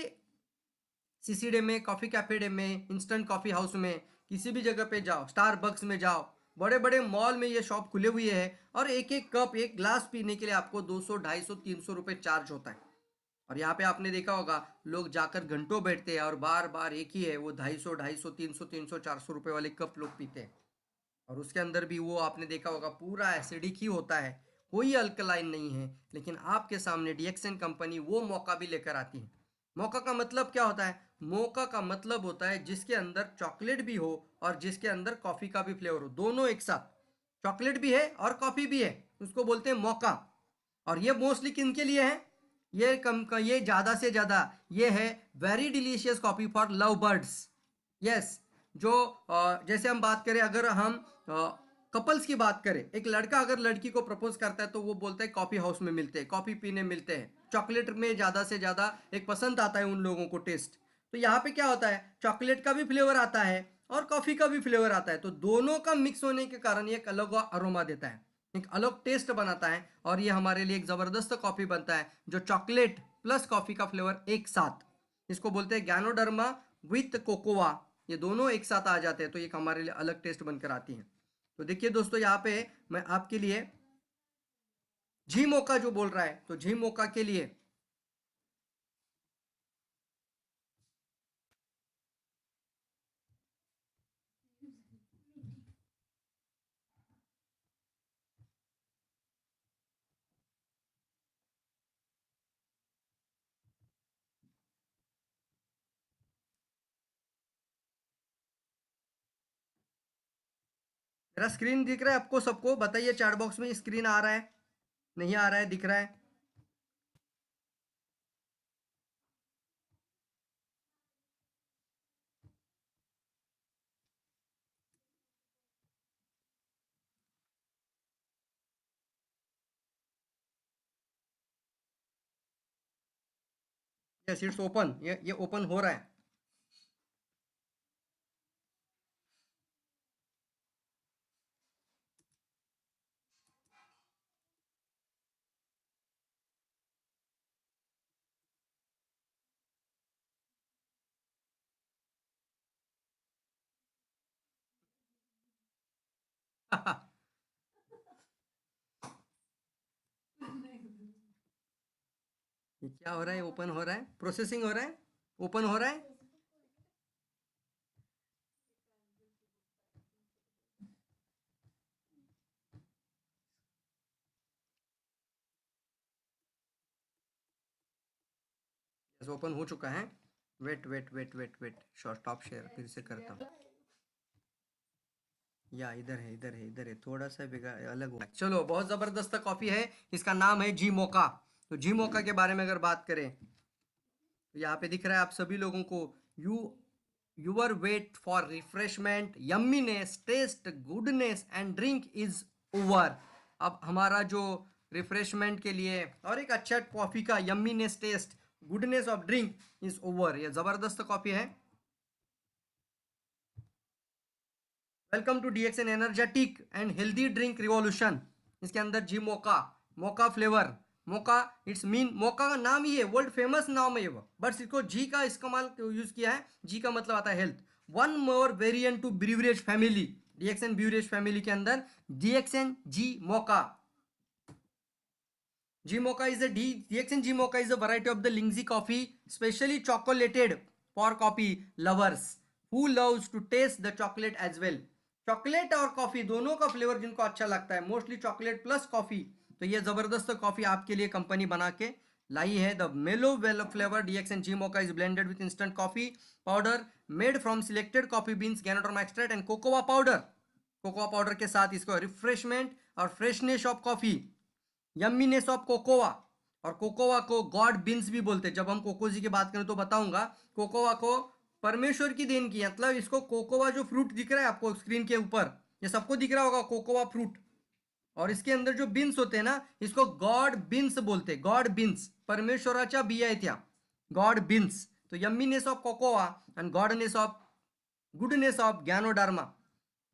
सीसीडे में कॉफ़ी कैफे डे में इंस्टेंट कॉफ़ी हाउस में किसी भी जगह पे जाओ बक्स में जाओ बड़े बड़े मॉल में ये शॉप खुले हुए हैं और एक एक कप एक ग्लास पीने के लिए आपको 200 250 300 रुपए चार्ज होता है और यहाँ पे आपने देखा होगा लोग जाकर घंटों बैठते हैं और बार बार एक ही है वो ढाई सौ ढाई सौ तीन सौ तीन सौ चार सौ रुपये वाले कप लोग पीते हैं और उसके अंदर भी वो आपने देखा होगा पूरा एसिडिक ही होता है कोई अल्कलाइन नहीं है लेकिन आपके सामने डीएक्सएन कंपनी वो मौका भी लेकर आती है मौका का मतलब क्या होता है मौका का मतलब होता है जिसके अंदर चॉकलेट भी हो और जिसके अंदर कॉफ़ी का भी फ्लेवर हो दोनों एक साथ चॉकलेट भी है और कॉफ़ी भी है उसको बोलते हैं मौका और ये मोस्टली किन के लिए है ये कम ये ज़्यादा से ज़्यादा ये है very delicious coffee for love birds yes जो जैसे हम बात करें अगर हम कपल्स की बात करें एक लड़का अगर लड़की को प्रपोज करता है तो वो बोलता है कॉफ़ी हाउस में मिलते हैं कॉफ़ी पीने मिलते हैं चॉकलेट में ज़्यादा से ज़्यादा एक पसंद आता है उन लोगों को टेस्ट तो यहाँ पे क्या होता है चॉकलेट का भी फ्लेवर आता है और कॉफ़ी का भी फ्लेवर आता है तो दोनों का मिक्स होने के कारण एक अलग अरोमा देता है एक अलग टेस्ट बनाता है और ये हमारे लिए एक ज़बरदस्त कॉफ़ी बनता है जो चॉकलेट प्लस कॉफ़ी का फ्लेवर एक साथ इसको बोलते हैं ज्ञानोडर्मा विथ कोकोवा ये दोनों एक साथ आ जाते हैं तो एक हमारे लिए अलग टेस्ट बनकर आती हैं तो देखिए दोस्तों यहाँ पे मैं आपके लिए झीमोका जो बोल रहा है तो झीमोका के लिए मेरा स्क्रीन दिख रहा है आपको सबको बताइए चैट बॉक्स में स्क्रीन आ रहा है नहीं आ रहा है दिख रहा है यस इट्स ओपन ये ये ओपन हो रहा है क्या हो रहा है ओपन हो रहा है प्रोसेसिंग हो रहा है ओपन हो रहा है ओपन हो चुका है wait wait wait wait wait short top share फिर से करता हूँ या इधर है इधर है इधर है थोड़ा सा अलग हुआ चलो बहुत जबरदस्त कॉफी है इसका नाम है जी मोका तो जी मौका के बारे में अगर बात करें तो यहाँ पे दिख रहा है आप सभी लोगों को you your wait for refreshment yumminess taste goodness and drink is over अब हमारा जो रिफ्रेशमेंट के लिए और एक अच्छा कॉफ़ी का yumminess taste goodness of drink is over यह ज़बरदस्त कॉफ़ी है welcome to DX N energetic and healthy drink revolution इसके अंदर Zhi mocha mocha flavour mocha it's mean mocha का नाम ही है वर्ल्ड फेमस नाम है वो बट इसको जी का इस्तेमाल यूज किया है जी का मतलब आता है health one more variant to beverage family DXN beverage family के अंदर DXN Zhi mocha Zhi mocha is a D DXN Zhi mocha is a variety of the lingzhi coffee specially chocolated for coffee lovers who loves to taste the chocolate as well chocolate और coffee दोनों का flavour जिनको अच्छा लगता है mostly chocolate plus coffee तो ये ज़बरदस्त कॉफ़ी आपके लिए कंपनी बना के लाई है the mellow well flavour DX and Zhi mocha is blended with instant coffee powder made from selected coffee beans ganoderma extract and cocoa powder cocoa powder के साथ इसको रिफ्रेशमेंट और freshness of coffee yumminess of cocoa और cocoa को god beans भी बोलते हैं जब हम कोकोजी की बात करें तो बताऊंगा कोकोवा को परमेश्वर की देन की मतलब इसको कोकोवा जो फ्रूट दिख रहा है आपको स्क्रीन के ऊपर ये सबको दिख रहा होगा कोकोवा फ्रूट और इसके अंदर जो बिन्स होते हैं ना इसको गॉड बिन्स बोलते हैं गॉड बिन्स परमेश्वराच्या बी आहेत या गॉड बिन्स तो yumminess of cocoa and godness of goodness of ganoderma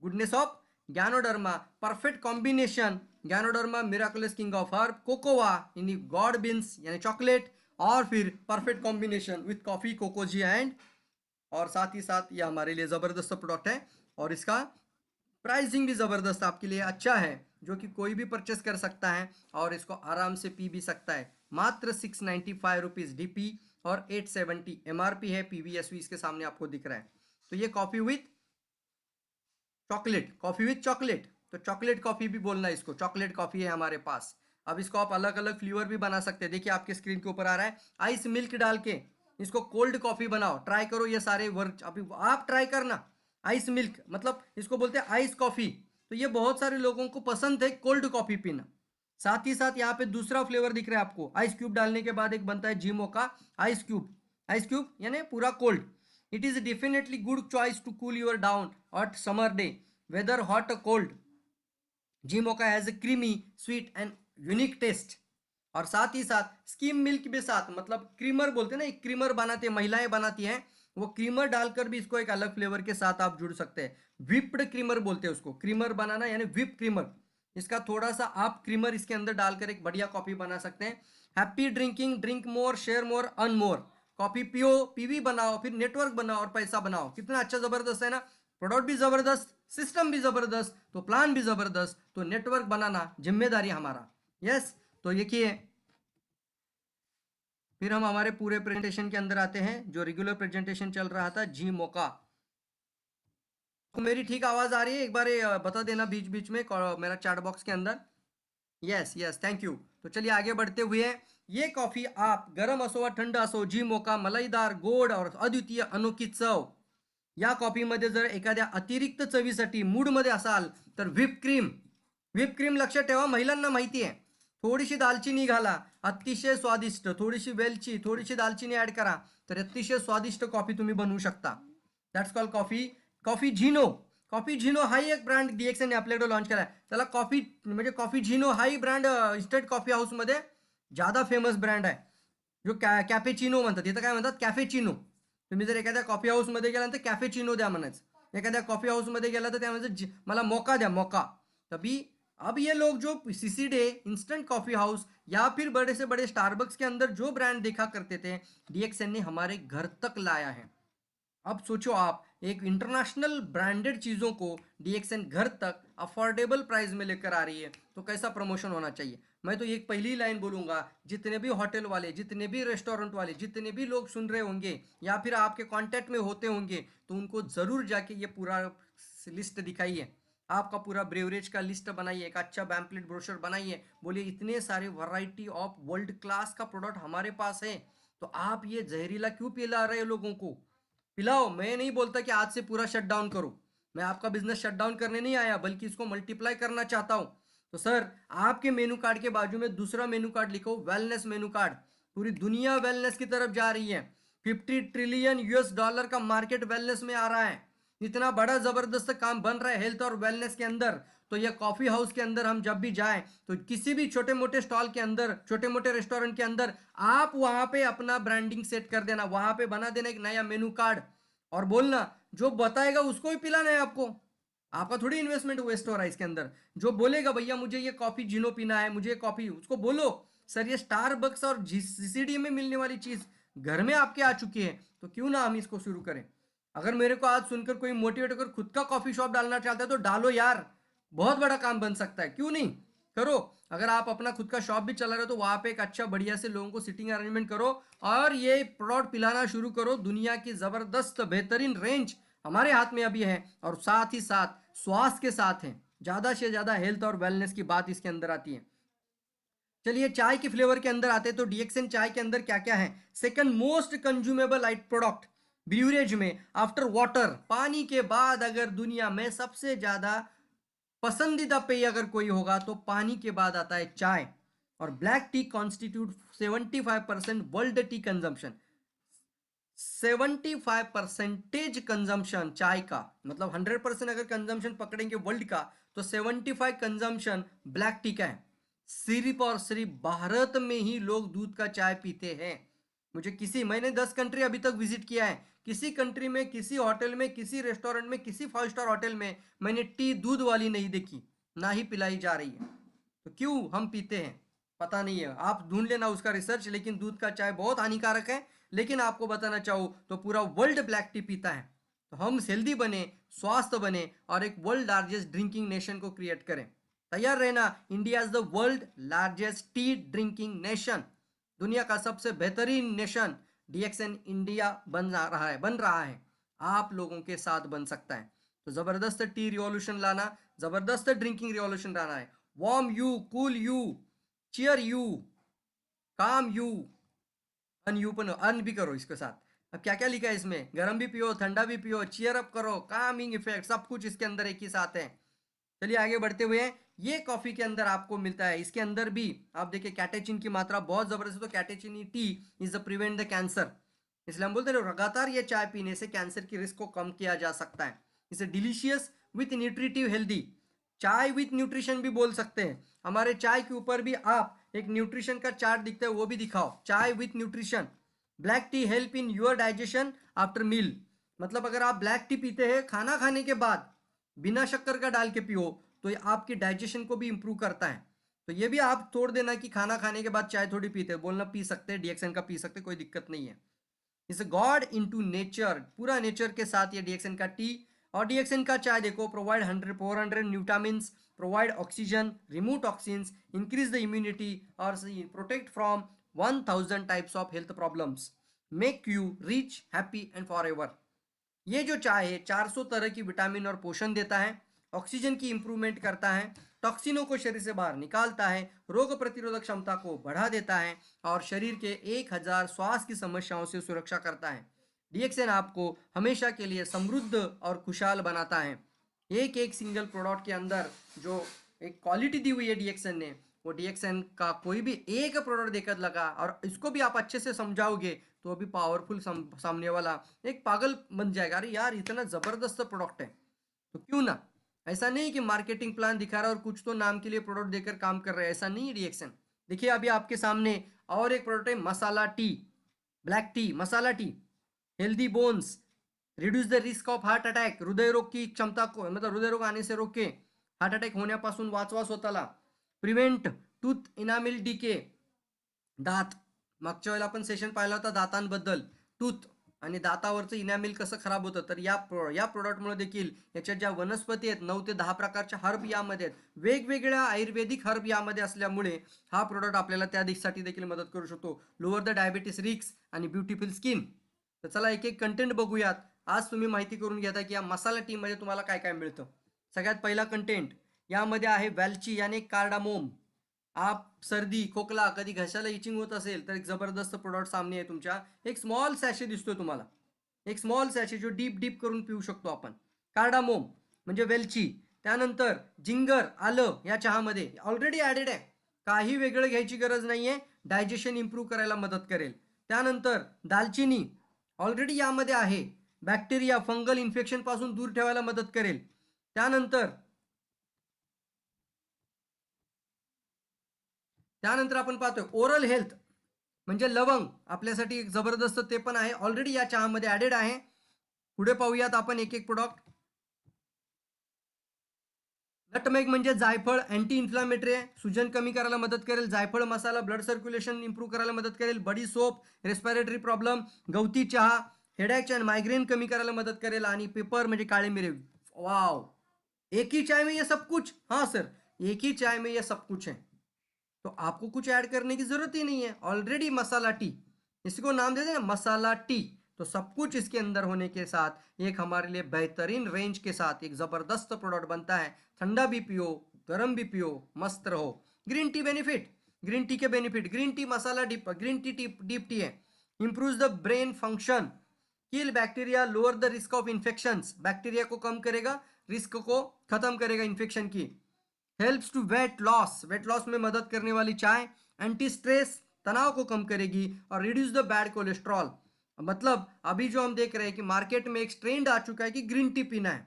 goodness of ganoderma perfect combination ganoderma miraculous king of herb cocoa in god beans यानी चॉकलेट और फिर perfect combination with coffee Cocozhi and और साथ ही साथ ये हमारे लिए ज़बरदस्त प्रोडक्ट है और इसका प्राइसिंग भी ज़बरदस्त आपके लिए अच्छा है जो कि कोई भी परचेस कर सकता है और इसको आराम से पी भी सकता है मात्र six ninety five rupees D P और eight seventy M R P है पी वी एस वी इसके सामने आपको दिख रहा है तो ये coffee with chocolate coffee with chocolate तो चॉकलेट कॉफ़ी भी बोलना है इसको चॉकलेट कॉफ़ी है हमारे पास अब इसको आप अलग अलग फ्लेवर भी बना सकते हैं देखिए आपके स्क्रीन के ऊपर आ रहा है आइस मिल्क डाल के इसको कोल्ड कॉफ़ी बनाओ ट्राई करो ये सारे वर्क अभी आप ट्राई करना आइस मिल्क मतलब इसको बोलते हैं आइस कॉफ़ी तो ये बहुत सारे लोगों को पसंद है कोल्ड कॉफ़ी पीना साथ ही साथ यहाँ पे दूसरा फ्लेवर दिख रहा है आपको आइस क्यूब डालने के बाद एक बनता है जीमो का आइस क्यूब आइस क्यूब यानी पूरा cold it is definitely good choice to cool your down hot summer day weather hot और कोल्ड जीमो का has a creamy sweet and unique taste और साथ ही साथ स्कीम मिल्क भी साथ मतलब क्रीमर बोलते हैं ना एक क्रीमर बनाती है महिलाएं बनाती हैं वो क्रीमर डालकर भी इसको एक अलग फ्लेवर के साथ आप जुड़ सकते हैं विप्ड क्रीमर बोलते हैं उसको क्रीमर बनाना यानी विप क्रीमर इसका थोड़ा सा आप क्रीमर इसके अंदर डालकर एक बढ़िया कॉफी बना सकते हैं happy drinking drink more share more earn more coffee पियो पीवी बनाओ फिर नेटवर्क बनाओ और पैसा बनाओ कितना अच्छा जबरदस्त है ना प्रोडक्ट भी जबरदस्त सिस्टम भी जबरदस्त तो प्लान भी जबरदस्त तो नेटवर्क बनाना जिम्मेदारी हमारा यस तो ये फिर हम हमारे पूरे प्रेजेंटेशन के अंदर आते हैं जो रेगुलर प्रेजेंटेशन चल रहा था जी मोका तो मेरी ठीक आवाज़ आ रही है एक बार बता देना बीच बीच में मेरा चैट बॉक्स के अंदर यस यस थैंक यू तो चलिए आगे बढ़ते हुए ये कॉफ़ी आप गर्म असो व थंड असो जी मोका मलाईदार गोड और अद्वितीय अनोखी चव या कॉफी मध्य जर एखाद अतिरिक्त चवी सा मूड मध्य व्हिप क्रीम व्हिप क्रीम लक्ष्य महिला है थोड़ीसी दालचिनी घाला अतिशय स्वादिष्ट थोडीशी वेलची थोड़ी दालचिनी ऐड करा तो अतिशय स्वादिष्ट कॉफी तुम्हें बनू शकता that's call coffee coffee Zhino coffee Zhino हाई एक ब्रांड डीएक्स ने अपने लॉन्च केला कॉफी म्हणजे कॉफी झीनो हाई ब्रांड इन्स्टंट कॉफी मे ज्यादा फेमस ब्रांड है जो कॅ कॅफेचिनो म्हणतात तिथं काय कैफे चिनो तुम्हें जर एख्या कॉफी गए तो कैफे चिनो दया म्हणायचं एखाद्या कॉफी हाउस मे तर तो मैं मौका दया मौका तभी बी अब ये लोग जो C C day instant coffee house या फिर बड़े से बड़े स्टारबक्स के अंदर जो ब्रांड देखा करते थे डीएक्सएन ने हमारे घर तक लाया है अब सोचो आप एक इंटरनेशनल ब्रांडेड चीज़ों को डीएक्सएन घर तक अफोर्डेबल प्राइस में लेकर आ रही है तो कैसा प्रमोशन होना चाहिए मैं तो एक पहली लाइन बोलूँगा जितने भी होटल वाले जितने भी रेस्टोरेंट वाले जितने भी लोग सुन रहे होंगे या फिर आपके कॉन्टेक्ट में होते होंगे तो उनको ज़रूर जाके ये पूरा लिस्ट दिखाइए आपका पूरा ब्रेवरेज का लिस्ट बनाइए एक अच्छा बैम्पलेट ब्रोशर बनाइए बोलिए इतने सारे वैरायटी ऑफ वर्ल्ड क्लास का प्रोडक्ट हमारे पास है तो आप ये जहरीला क्यों पिला रहे हो लोगों को पिलाओ मैं नहीं बोलता कि आज से पूरा शट डाउन करो मैं आपका बिजनेस शट डाउन करने नहीं आया बल्कि इसको मल्टीप्लाई करना चाहता हूँ तो सर आपके मेनू कार्ड के बाजू में दूसरा मेनू कार्ड लिखो वेलनेस मेनू कार्ड पूरी दुनिया वेलनेस की तरफ जा रही है फिफ्टी ट्रिलियन यूएस डॉलर का मार्केट वेलनेस में आ रहा है इतना बड़ा ज़बरदस्त काम बन रहा है हेल्थ और वेलनेस के अंदर तो ये कॉफ़ी हाउस के अंदर हम जब भी जाएं तो किसी भी छोटे मोटे स्टॉल के अंदर छोटे मोटे रेस्टोरेंट के अंदर आप वहां पे अपना ब्रांडिंग सेट कर देना वहां पे बना देना एक नया मेनू कार्ड और बोलना जो बताएगा उसको ही पिलाना है आपको आपका थोड़ी इन्वेस्टमेंट वेस्ट हो रहा है इसके अंदर जो बोलेगा भैया मुझे ये कॉफ़ी जिनो पीना है मुझे कॉफ़ी उसको बोलो सर ये स्टार और जी में मिलने वाली चीज़ घर में आपके आ चुकी है तो क्यों ना हम इसको शुरू करें अगर मेरे को आज सुनकर कोई मोटिवेट होकर खुद का कॉफी शॉप डालना चाहता है तो डालो यार बहुत बड़ा काम बन सकता है क्यों नहीं करो अगर आप अपना खुद का शॉप भी चला रहे हो तो वहाँ पे एक अच्छा बढ़िया से लोगों को सिटिंग अरेंजमेंट करो और ये प्लॉट पिलाना शुरू करो दुनिया की ज़बरदस्त बेहतरीन रेंज हमारे हाथ में अभी है और साथ ही साथ स्वास्थ्य के साथ है ज़्यादा से ज़्यादा हेल्थ और वेलनेस की बात इसके अंदर आती है चलिए चाय के फ्लेवर के अंदर आते हैं तो डीएक्सएन चाय के अंदर क्या क्या है second most consumable light product beverage में आफ्टर वाटर पानी के बाद अगर दुनिया में सबसे ज़्यादा पसंदीदा पेय अगर कोई होगा तो पानी के बाद आता है चाय और black tea constitute 75 percent world tea consumption 75 percentage consumption चाय का मतलब 100 परसेंट अगर कंजम्पशन पकड़ेंगे वर्ल्ड का तो 75 कंजम्पशन ब्लैक टी का है सिर्फ और सिर्फ भारत में ही लोग दूध का चाय पीते हैं मुझे किसी मैंने दस कंट्री अभी तक विजिट किया है किसी कंट्री में किसी होटल में किसी रेस्टोरेंट में किसी फाइव स्टार होटल में मैंने टी दूध वाली नहीं देखी ना ही पिलाई जा रही है तो क्यों हम पीते हैं पता नहीं है आप ढूंढ लेना उसका रिसर्च लेकिन दूध का चाय बहुत हानिकारक है लेकिन आपको बताना चाहो तो पूरा वर्ल्ड ब्लैक टी पीता है तो हम हेल्दी बने स्वास्थ्य बने और एक वर्ल्ड लार्जेस्ट ड्रिंकिंग नेशन को क्रिएट करें तैयार रहना India is the world largest tea drinking nation दुनिया का सबसे बेहतरीन नेशन डीएक्सएन इंडिया बन जा रहा है बन रहा है आप लोगों के साथ बन सकता है तो ज़बरदस्त टी रिवॉल्यूशन लाना ज़बरदस्त ड्रिंकिंग रिवॉल्यूशन लाना है warm you cool you cheer you calm you अन यू पन अन भी करो इसके साथ अब क्या क्या लिखा है इसमें गर्म भी पियो ठंडा भी पियो चेयर अप करो कामिंग इफेक्ट सब कुछ इसके अंदर एक ही साथ है चलिए आगे बढ़ते हुए ये कॉफ़ी के अंदर आपको मिलता है इसके अंदर भी आप देखिए कैटेचिन की मात्रा बहुत ज़बरदस्त है तो catechin tea is the prevent the cancer इसलिए हम बोलते हैं लगातार ये चाय पीने से कैंसर की रिस्क को कम किया जा सकता है इसे delicious with nutritive healthy chai with nutrition भी बोल सकते हैं हमारे चाय के ऊपर भी आप एक न्यूट्रिशन का चार्ट दिखता है वो भी दिखाओ chai with nutrition black tea help in your digestion after meal मतलब अगर आप ब्लैक टी पीते हैं खाना खाने के बाद बिना शक्कर का डाल के पियो तो ये आपके डाइजेशन को भी इम्प्रूव करता है तो ये भी आप तोड़ देना कि खाना खाने के बाद चाय थोड़ी पीते बोलना पी सकते हैं डीएक्सएन का पी सकते कोई दिक्कत नहीं है इस गॉड इनटू नेचर पूरा नेचर के साथ ये डीएक्सएन का टी और डीएक्सएन का चाय देखो प्रोवाइड हंड्रेड फोर हंड्रेड न्यूटामिन provide oxygen remove toxins increase the immunity और protect from one thousand types of health problems make you rich happy and forever ये जो चाय है चार सौ तरह की विटामिन और पोषण देता है ऑक्सीजन की इंप्रूवमेंट करता है टॉक्सिनों को शरीर से बाहर निकालता है रोग प्रतिरोधक क्षमता को बढ़ा देता है और शरीर के एक हजार श्वास की समस्याओं से सुरक्षा करता है डीएक्सएन आपको हमेशा के लिए समृद्ध और खुशहाल बनाता है एक एक सिंगल प्रोडक्ट के अंदर जो एक क्वालिटी दी हुई है डीएक्सएन ने वो डीएक्सएन का कोई भी एक प्रोडक्ट देकर लगा और इसको भी आप अच्छे से समझाओगे तो अभी पावरफुल सामने वाला एक पागल बन जाएगा अरे यार इतना ज़बरदस्त प्रोडक्ट है तो क्यों ना ऐसा नहीं कि मार्केटिंग प्लान दिखा रहा है और कुछ तो नाम के लिए प्रोडक्ट देकर काम कर रहा है ऐसा नहीं रिएक्शन देखिए अभी आपके सामने और एक प्रोडक्ट है masala tea black tea masala tea healthy bones reduce the risk of heart attack हृदय रोग की क्षमता को मतलब हृदय रोग आने से रोके हार्ट अटैक होने पास वाचवास होता प्रिवेंट टूथ इनामिल डी दात मागच्या वेळेला आपण सेशन पाहिला होता दातांबद्दल टूथ आणि दातावरचं इनॅमिल कसं खराब होतं तर या प्रो या प्रोडक्टमुळे देखील याच्या ज्या वनस्पती आहेत नऊ ते दहा प्रकारच्या हर्ब यामध्ये आहेत वेगवेगळ्या आयुर्वेदिक हर्ब यामध्ये असल्यामुळे हा प्रोडक्ट आपल्याला त्या दिसाठी देखील मदत करू शकतो लोअर द डायबिटीस रिक्स आणि ब्युटिफुल स्किन तर चला एक एक कंटेंट बघूयात आज तुम्ही माहिती करून घेता की या मसाला टीमध्ये तुम्हाला काय काय मिळतं सगळ्यात पहिला कंटेंट यामध्ये आहे वॅलची याने कार्डामोम आप सर्दी खोकला कधी घशाला इचिंग होत असेल तर एक जबरदस्त प्रोडक्ट सामने आहे तुमच्या एक स्मॉल सॅशे दिसतोय तुम्हाला एक स्मॉल सॅशे जो डीप डीप करून पिऊ शकतो आपण कार्डामोम म्हणजे वेलची त्यानंतर जिंगर आलं या चहामध्ये ऑलरेडी ॲडेड आहे काही वेगळं घ्यायची गरज नाही आहे डायजेशन इम्प्रूव्ह करायला मदत करेल त्यानंतर दालचिनी ऑलरेडी यामध्ये आहे बॅक्टेरिया फंगल इन्फेक्शनपासून दूर ठेवायला मदत करेल त्यानंतर त्यानंतर आपण पाहतोय ओरल हेल्थ म्हणजे लवंग आपल्यासाठी एक जबरदस्त ते पण आहे ऑलरेडी या चहामध्ये ॲडेड आहे पुढे पाहूयात आपण एक एक प्रोडक्ट नटमेग म्हणजे जायफळ अँटी इन्फ्लामेटरी आहे सुजन कमी करायला मदत करेल जायफळ मसाला ब्लड सर्क्युलेशन इम्प्रूव्ह करायला मदत करेल बडी सोप रेस्पिरेटरी प्रॉब्लेम गवती चहा हेडॅक चॅन मायग्रेन कमी करायला मदत करेल आणि पेपर म्हणजे काळे मिरे वाव एक ही चाय मे सब कुछ हा सर एक ही चाय मे सब कुछ आहे तो आपको कुछ ऐड करने की ज़रूरत ही नहीं है ऑलरेडी मसाला टी इसको नाम दे देना मसाला टी तो सब कुछ इसके अंदर होने के साथ एक हमारे लिए बेहतरीन रेंज के साथ एक ज़बरदस्त प्रोडक्ट बनता है ठंडा भी पियो गर्म भी पियो मस्त रहो green tea benefit green tea के benefit green tea masala dip green tea tea dip tea है improve the brain function kill bacteria lower the risk of infection bacteria को कम करेगा रिस्क को खत्म करेगा इन्फेक्शन की helps to weight loss weight loss में मदद करने वाली चाय एंटी स्ट्रेस तनाव को कम करेगी और रिड्यूस द बैड कोलेस्ट्रॉल मतलब अभी जो हम देख रहे हैं कि मार्केट में एक ट्रेंड आ चुका है कि ग्रीन टी पीना है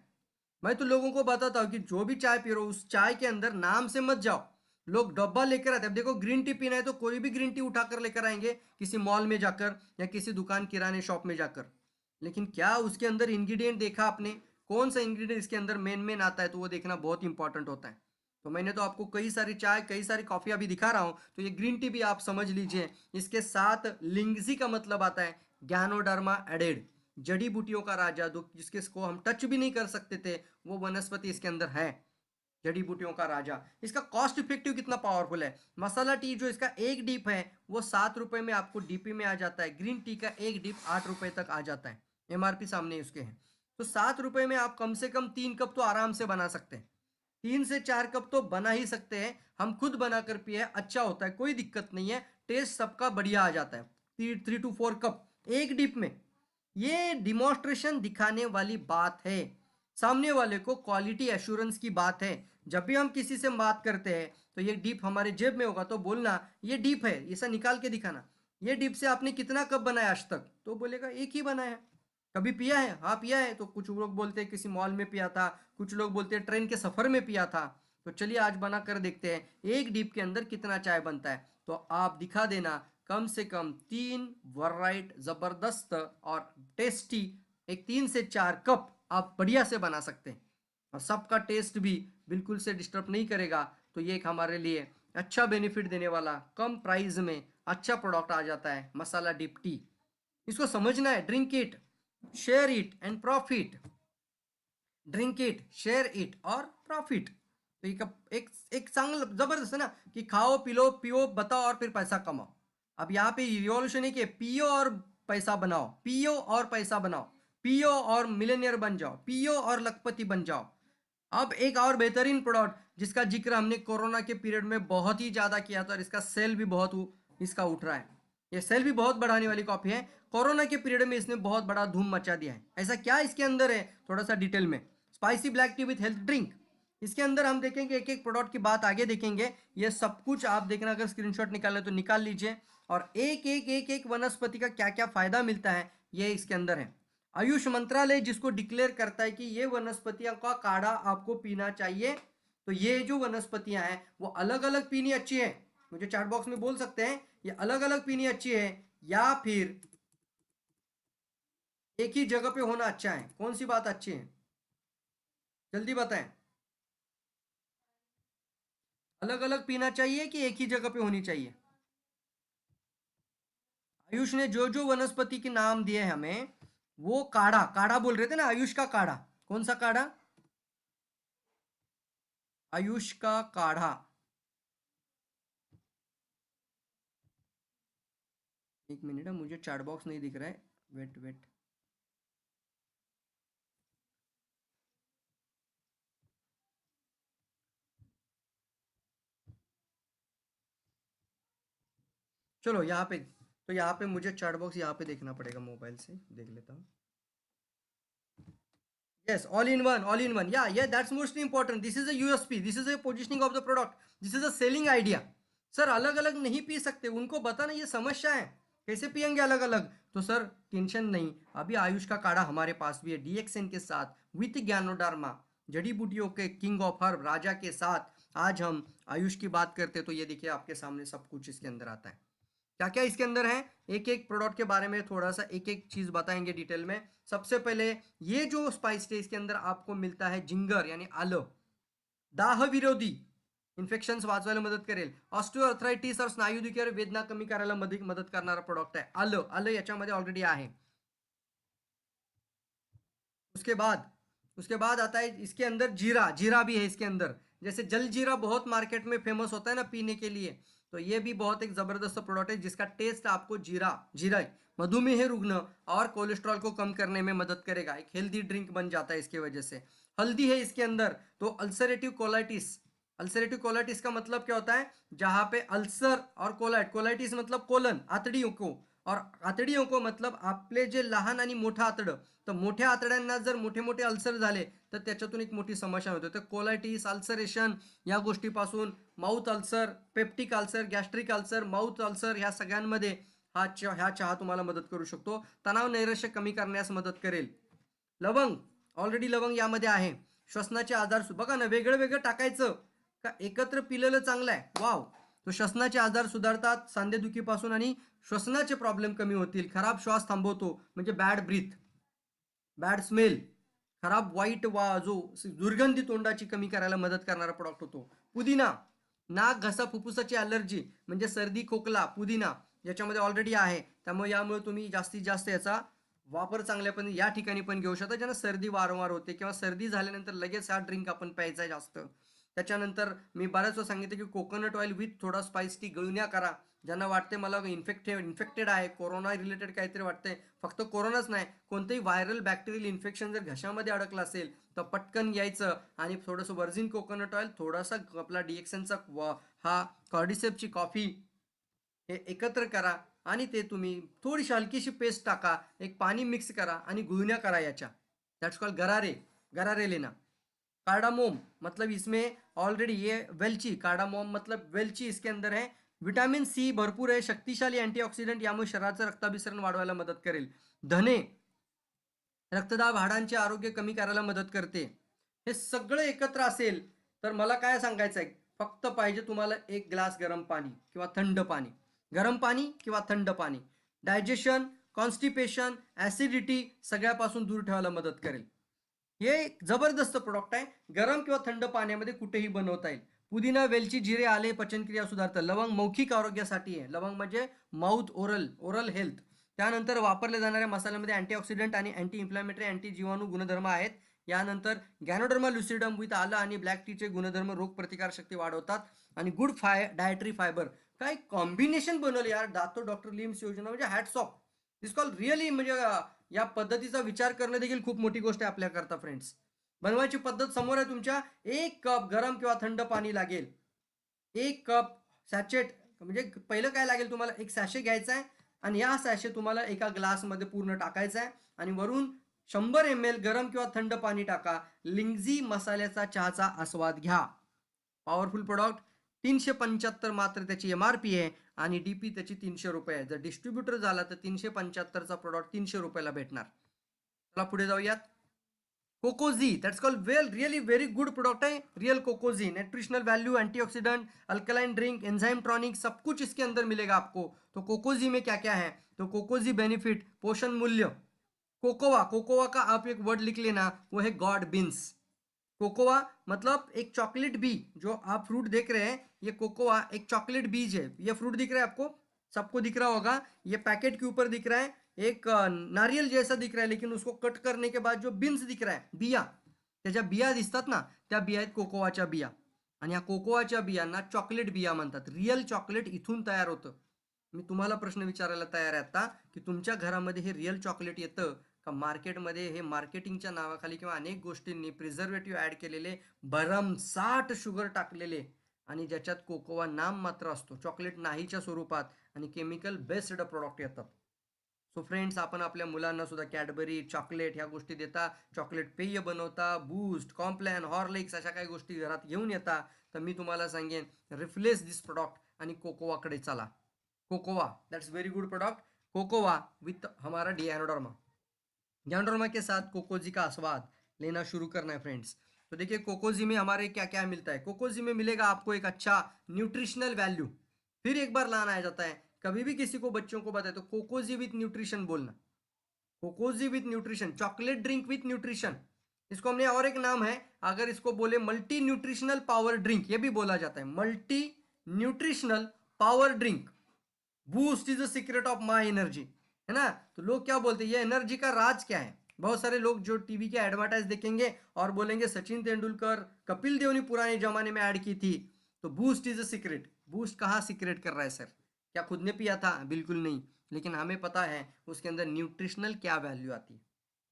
मैं तो लोगों को बताता हूँ कि जो भी चाय पी रहे हो उस चाय के अंदर नाम से मत जाओ लोग डब्बा लेकर आते हैं अब देखो ग्रीन टी पीना है तो कोई भी ग्रीन टी उठाकर लेकर आएंगे किसी मॉल में जाकर या किसी दुकान किराने शॉप में जाकर लेकिन क्या उसके अंदर इंग्रेडिएंट देखा आपने कौन सा इंग्रेडिएंट इसके अंदर मेन मेन आता है तो वो देखना बहुत इंपॉर्टेंट होता है तो मैंने तो आपको कई सारी चाय कई सारी कॉफ़ी अभी दिखा रहा हूँ तो ये ग्रीन टी भी आप समझ लीजिए इसके साथ लिंगजी का मतलब आता है ज्ञानोडर्मा एडेड जड़ी बूटियों का राजा दुख जिसके इसको हम टच भी नहीं कर सकते थे वो वनस्पति इसके अंदर है जड़ी बूटियों का राजा इसका कॉस्ट इफेक्टिव कितना पावरफुल है मसाला टी जो इसका एक डीप है वो सात रुपये में आपको डीपी में आ जाता है ग्रीन टी का एक डीप आठ रुपये तक आ जाता है एमआरपी सामने उसके हैं तो सात रुपये में आप कम से कम तीन कप तो आराम से बना सकते हैं तीन से चार कप तो बना ही सकते हैं हम खुद बनाकर पिए अच्छा होता है कोई दिक्कत नहीं है टेस्ट सबका बढ़िया आ जाता है three three two four cup एक डिप में ये डिमॉन्स्ट्रेशन दिखाने वाली बात है सामने वाले को क्वालिटी एश्योरेंस की बात है जब भी हम किसी से बात करते हैं तो ये डिप हमारे जेब में होगा तो बोलना ये डिप है ऐसा निकाल के दिखाना ये डिप से आपने कितना कप बनाया आज तक तो बोलेगा एक ही बनाया कभी पिया है हाँ पिया है तो कुछ लोग बोलते हैं किसी मॉल में पिया था कुछ लोग बोलते हैं ट्रेन के सफ़र में पिया था तो चलिए आज बना कर देखते हैं एक डीप के अंदर कितना चाय बनता है तो आप दिखा देना कम से कम तीन वराइट ज़बरदस्त और टेस्टी एक तीन से चार कप आप बढ़िया से बना सकते हैं और सबका टेस्ट भी बिल्कुल से डिस्टर्ब नहीं करेगा तो ये एक हमारे लिए अच्छा बेनिफिट देने वाला कम प्राइस में अच्छा प्रोडक्ट आ जाता है मसाला डिप टी इसको समझना है drink it share it and profit drink it share it और प्रॉफिट तो एक एक, एक चांगलं जबरदस्त है ना कि खाओ पिलो पियो बताओ और फिर पैसा कमाओ अब यहाँ पे रिवॉल्यूशन है कि पियो और पैसा बनाओ पियो और पैसा बनाओ पियो और मिलेनियर बन जाओ पियो और लखपति बन जाओ अब एक और बेहतरीन प्रोडक्ट जिसका जिक्र हमने कोरोना के पीरियड में बहुत ही ज़्यादा किया था और इसका सेल भी बहुत इसका उठ रहा है ये सेल भी बहुत बढ़ाने वाली कॉपी है कोरोना के पीरियड में इसने बहुत बड़ा धूम मचा दिया है ऐसा क्या इसके अंदर है थोड़ा सा डिटेल में spicy black tea with health drink इसके अंदर हम देखेंगे एक एक प्रोडक्ट की बात आगे देखेंगे ये सब कुछ आप देखना अगर स्क्रीनशॉट निकाले तो निकाल लीजिए और एक एक एक एक वनस्पति का क्या क्या फ़ायदा मिलता है ये इसके अंदर है आयुष मंत्रालय जिसको डिक्लेयर करता है कि ये वनस्पतियों का काढ़ा आपको पीना चाहिए तो ये जो वनस्पतियां हैं वो अलग अलग पीनी अच्छी है मुझे चार्ट बॉक्स में बोल सकते हैं ये अलग अलग पीनी अच्छी है या फिर एक ही जगह पे होना अच्छा है कौन सी बात अच्छी है जल्दी बताएं अलग अलग पीना चाहिए कि एक ही जगह पे होनी चाहिए आयुष ने जो जो वनस्पति के नाम दिए हमें वो काढ़ा काढ़ा बोल रहे थे ना आयुष का काढ़ा कौन सा काढ़ा आयुष का काढ़ा एक मिनट है मुझे चार्ट बॉक्स नहीं दिख रहा है वेट वेट चलो यहाँ पे तो यहाँ पे मुझे चार्ट बॉक्स यहाँ पे देखना पड़ेगा मोबाइल से देख लेता हूँ yes all in one all in one या ये that's most important this is USP this is a positioning of the product this is a selling idea sir अलग अलग नहीं पी सकते उनको बताना ये समस्या है कैसे पियेंगे अलग अलग तो सर टेंशन नहीं अभी आयुष का काढ़ा हमारे पास भी है डीएक्सएन के साथ विथ ज्ञानोडार्मा जड़ी बूटियों के किंग ऑफ हर राजा के साथ आज हम आयुष की बात करते तो ये देखिए आपके सामने सब कुछ इसके अंदर आता है क्या क्या इसके अंदर है एक एक प्रोडक्ट के बारे में थोड़ा सा एक एक चीज बताएंगे डिटेल में सबसे पहले ये जो स्पाइस है इसके अंदर आपको मिलता है जिंगर यानी आलो दाह विरोधी इन्फेक्शन वाचवायला मदत करेल ऑस्टिओअर्थरायटिस और स्नायुदुखी वेदना कमी करायला मदत करणारा प्रोडक्ट आहे आलं आलं याच्यामध्ये ऑलरेडी आहे उसके बाद उसके बाद आता है इसके अंदर जीरा जीरा भी है इसके अंदर जैसे जल जीरा बहुत मार्केट में फेमस होता है ना पीने के लिए तो ये भी बहुत एक ज़बरदस्त प्रोडक्ट है जिसका टेस्ट आपको जीरा जीरा मधुमेह रुग्ण और कोलेस्ट्रॉल को कम करने में मदद करेगा एक हेल्दी ड्रिंक बन जाता है इसके वजह से हल्दी है इसके अंदर तो अल्सरेटिव कोलाइटिस अल्सरेटिव कोलायटिस का मतलब क्या होता है जहां पे अल्सर और कोलाइट कोलायटिस मतलब कोलन आतडियों को और आतडियों को मतलब आपले जे लहान आणि मोठं आतडं तर मोठ्या आतड्यांना जर मोठे मोठे अल्सर झाले तर त्याच्यातून एक मोठी समस्या होते तर कोलायटिस अल्सरेशन या गोष्टीपासून mouth ulcer peptic ulcer gastric ulcer mouth ulcer ह्या सगळ्यांमध्ये हा च ह्या चहा तुम्हाला मदत करू शकतो तणाव नैराश्य कमी करण्यास मदत करेल लवंग ऑलरेडी लवंग यामध्ये आहे श्वसनाचे आजार बघा ना वेगळं वेगळं टाकायचं का एकत्र पिलेलं चांगलं आहे वाव तो श्वसनाचे आजार सुधारतात सांधेदुखीपासून आणि श्वसनाचे प्रॉब्लेम कमी होतील खराब श्वास थांबवतो म्हणजे बॅड ब्रीथ बॅड स्मेल खराब वाईट वा जो दुर्गंधी तोंडाची कमी करायला मदत करणारा प्रॉडक्ट होतो पुदिना नाक घसा फुफ्फुसाची अलर्जी म्हणजे सर्दी खोकला पुदिना याच्यामध्ये ऑलरेडी आहे त्यामुळे यामुळे तुम्ही जास्तीत जास्त याचा वापर चांगल्या पण या ठिकाणी पण घेऊ शकता ज्यांना सर्दी वारंवार होते किंवा सर्दी झाल्यानंतर लगेच हा ड्रिंक आपण प्यायचा जास्त त्याच्यानंतर मी बऱ्याच वेळा सांगितलं की कोकोनट ऑइल विथ थोडा स्पाइस ती करा ज्यांना वाटते मला इन्फेक्टेड इन्फेक्टेड आहे कोरोना रिलेटेड काहीतरी वाटते फक्त कोरोनाच नाही कोणतंही व्हायरल बॅक्टेरियल इन्फेक्शन जर घशामध्ये अडकलं असेल तर पटकन यायचं आणि थोडंसं वर्जिन कोकोनट ऑइल थोडासा आपला वॉ हा कॉर्डिसेपची कॉफी हे एकत्र करा आणि ते तुम्ही थोडीशी हलकीशी पेस्ट टाका एक पाणी मिक्स करा आणि गुळण्या करा याच्या दॅट्स कॉल गरारे गरारे लेना कार्डामोम मतलब इसमें ऑलरेडी ये वेलची कार्डामोम मतलब वेलची इसके अंदर है विटामिन सी भरपूर आहे शक्तिशाली अँटीऑक्सिडंट यामुळे शरीराचं रक्ताभिसरण वाढवायला मदत करेल धने रक्तदाब हाडांचे आरोग्य कमी करायला मदत करते हे सगळं एकत्र असेल तर मला काय सांगायचं आहे फक्त पाहिजे तुम्हाला एक ग्लास गरम पाणी किंवा थंड पाणी गरम पाणी किंवा थंड पाणी डायजेशन कॉन्स्टिपेशन ॲसिडिटी सगळ्यापासून दूर ठेवायला मदत करेल हे एक जबरदस्त प्रोडक्ट आहे गरम किंवा थंड पाण्यामध्ये कुठेही बनवता येईल पुदिना वेलची जिरे आले पचनक्रिया सुधारतं लवंग मौखिक आरोग्यासाठी आहे लवंग म्हणजे माउथ ओरल ओरल हेल्थ त्यानंतर वापरल्या जाणाऱ्या मसाल्यामध्ये अँटीऑक्सिडंट आणि अँटी इन्फ्लॅमेटरी अँटी जीवाणू गुणधर्म आहेत यानंतर गॅनोडर्मा लुसिडम विथ आलं आणि ब्लॅक टीचे गुणधर्म रोगप्रतिकारशक्ती वाढवतात आणि गुड फाय डायटरी फायबर काय कॉम्बिनेशन बनवलं यार दातो डॉक्टर लिम्स योजना म्हणजे हॅट्सऑफ दिस कॉल रिअली म्हणजे या पद्धतीचा विचार करणं देखील खूप मोठी गोष्ट आहे आपल्याकरता फ्रेंड्स बनवायची पद्धत समोर आहे तुमच्या एक कप गरम किंवा थंड पाणी लागेल एक कप सॅचेट म्हणजे पहिलं काय लागेल तुम्हाला एक सॅशे घ्यायचा आहे आणि या सॅशे तुम्हाला एका ग्लासमध्ये पूर्ण टाकायचा आहे आणि वरून शंभर एम एल गरम किंवा थंड पाणी टाका लिंगझी मसाल्याचा चहाचा आस्वाद घ्या पॉवरफुल प्रोडक्ट तीनशे पंच्याहत्तर मात्र त्याची एम आर पी आहे आणि डीपी त्याची तीनशे रुपये जो जर डिस्ट्रीब्युटर झाला तर तीनशे पंच्याहत्तरचा प्रोडक्ट तीनशे रुपयाला भेटणार चला पुढे जाऊयात Cocozhi that's call well really very good product है real Cocozhi nutritional value oxidant alkaline drink enzyme ट्रॉनिक सब कुछ इसके अंदर मिलेगा आपको तो कोकोजी में क्या क्या है तो कोकोजी बेनिफिट पोषण मूल्य कोकोवा कोकोवा का आप एक वर्ड लिख लेना वो है गॉड बीन्स कोकोवा मतलब एक चॉकलेट भी जो आप फ्रूट देख रहे हैं ये कोकोआ एक चॉकलेट बीज है ये फ्रूट दिख रहा है आपको सबको दिख रहा होगा ये पैकेट के ऊपर दिख रहा है एक नारियल जैसा दिख रहा है लेकिन उसको कट करने के बाद जो बीन्स दिख रहा है बिया त्याच्या बिया दिसतात ना त्या बिया आहेत कोकोआच्या बिया आणि या कोकोआच्या बियांना चॉकलेट बिया म्हणतात रिअल चॉकलेट इथून तयार होतं मी तुम्हाला प्रश्न विचारायला तयार आहे आता की तुमच्या घरामध्ये हे रिअल चॉकलेट येतं का मार्केटमध्ये हे मार्केटिंगच्या नावाखाली किंवा अनेक गोष्टींनी प्रिझर्वेटिव्ह ॲड केलेले भरमसाठ शुगर टाकलेले आणि ज्याच्यात कोकोवा नाम मात्र असतो चॉकलेट नाहीच्या स्वरूपात आणि केमिकल बेस्ड प्रॉडक्ट येतात सो फ्रेंड्स आपण आपल्या मुलांना सुद्धा कॅडबरी चॉकलेट ह्या गोष्टी देता चॉकलेट पेय बनवता बूस्ट कॉम्प्लॅन हॉर्लिक्स अशा काही गोष्टी घरात घेऊन येता तर मी तुम्हाला सांगेन रिफ्लेस दिस प्रॉडक्ट आणि कोकोवाकडे चला cocoa that's very good product cocoa with हमारा डी एनोडॉर्मा के साथ कोकोजी का आस्वाद लेना शुरू करणार फ्रेंड्स तो देखिए कोकोजी में हमारे क्या क्या मिलता है कोकोजी में मिलेगा आपको एक अच्छा न्यूट्रिशनल वैल्यू फिर एक बार लाना आ जाता है कभी भी किसी को बच्चों को बताए तो कोकोजी विथ न्यूट्रिशन बोलना Cocozhi with nutrition chocolate drink with nutrition इसको हमने और एक नाम है अगर इसको बोले मल्टी न्यूट्रिशनल पावर ड्रिंक ये भी बोला जाता है multi nutritional power drink boost is the secret of my energy है ना तो लोग क्या बोलते हैं ये एनर्जी का राज क्या है बहुत सारे लोग जो टीवी के एडवर्टाइज देखेंगे और बोलेंगे सचिन तेंदुलकर कपिल देव ने पुराने जमाने में ऐड की थी तो boost is a secret boost कहाँ सीक्रेट कर रहा है सर क्या खुद ने पिया था बिल्कुल नहीं लेकिन हमें पता है उसके अंदर न्यूट्रिशनल क्या वैल्यू आती है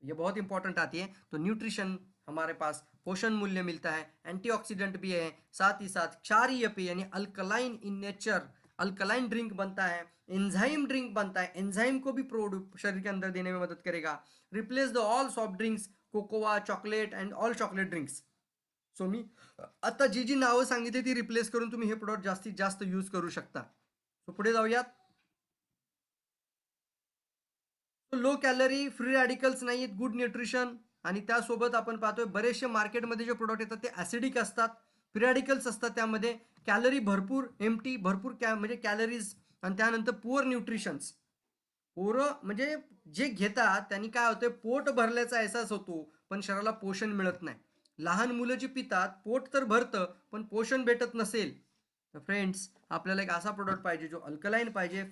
ये बहुत इंपॉर्टेंट आती है तो न्यूट्रिशन हमारे पास पोषण मूल्य मिलता है एंटीऑक्सीडेंट भी है साथ ही साथ क्षारीय पेय यानी alkaline in nature alkaline drink बनता है एंजाइम ड्रिंक बनता है एंजाइम को भी प्रोड्यू शरीर के अंदर देने में मदद करेगा replace the all soft drinks cocoa chocolate and all chocolate drinks so मी आता जी जी नावं सांगितली ती रिप्लेस करून तुम्ही हे प्रोडक्ट जास्तीत जास्त यूज करू शकता सो पुढे जाऊयात लो कॅलरी फ्री रॅडिकल्स नाही आहेत गुड न्यूट्रिशन आणि त्यासोबत आपण पाहतोय बरेचसे मार्केटमध्ये जे प्रोडक्ट येतात ते ॲसिडिक असतात फ्री रॅडिकल्स असतात त्यामध्ये कॅलरी भरपूर एमटी भरपूर कॅ म्हणजे कॅलरीज आणि त्यानंतर पुअर न्यूट्रिशन्स पोरं म्हणजे जे घेतात त्यांनी काय होते पोट भरल्याचा एहसास होतो पण शरीराला पोषण मिळत नाही लहान मुलं जी पितात पोट तर भरतं पण पोषण भेटत नसेल तर फ्रेंड्स आपल्याला एक असा प्रोडक्ट पाहिजे जो अल्कलाईन पाहिजे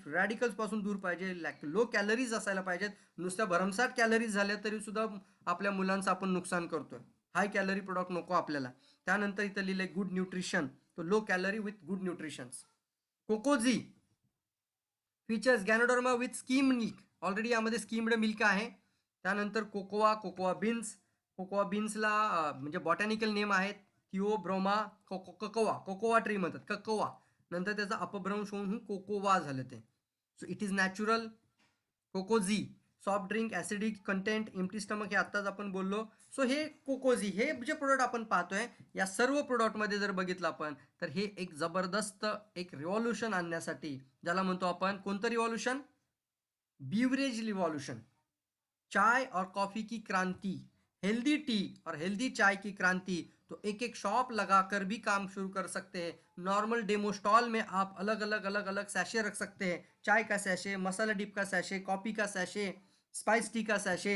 पासून दूर पाहिजे लॅक लो कॅलरीज असायला पाहिजेत नुसत्या भरमसाट कॅलरीज झाल्या तरी सुद्धा आपल्या मुलांचं आपण नुकसान करतोय हाय कॅलरी प्रोडक्ट नको आपल्याला त्यानंतर इथं लिहिलं गुड न्यूट्रिशन तो low calorie with good nutritions Cocozhi features ganoderma with skim milk already यामध्ये स्कीम्ड मिल्क आहे त्यानंतर कोकोवा कोकोवा बीन्स कोकोवा बीन्सला म्हणजे बॉटॅनिकल नेम आहेत ब्रोमा कोको ककोवा कोकोवा ट्री म्हणतात ककोवा नंतर त्याचा अपभ्रंश होऊन कोकोवा झालं ते so it is natural Cocozhi soft drink acidic content empty stomach हे आत्ताच आपण बोललो सो हे कोकोजी हे जे प्रोडक्ट आपण है या सर्व प्रोडक्ट मध्य जर बगित अपन तो हे एक जबरदस्त एक रिवॉल्यूशन आने ज्याला म्हणतो आपण कोणतं रिव्हॉल्युशन बिवरेज रिवॉल्यूशन चाय और कॉफ़ी की क्रांति हेल्दी टी और हेल्दी चाय की क्रांति तो एक एक शॉप लगाकर भी काम शुरू कर सकते हैं नॉर्मल डेमो स्टॉल में आप अलग अलग अलग अलग सैशे रख सकते हैं चाय का सैशे मसाला डिप का सैशे कॉफ़ी का सैशे स्पाइस टी का सैशे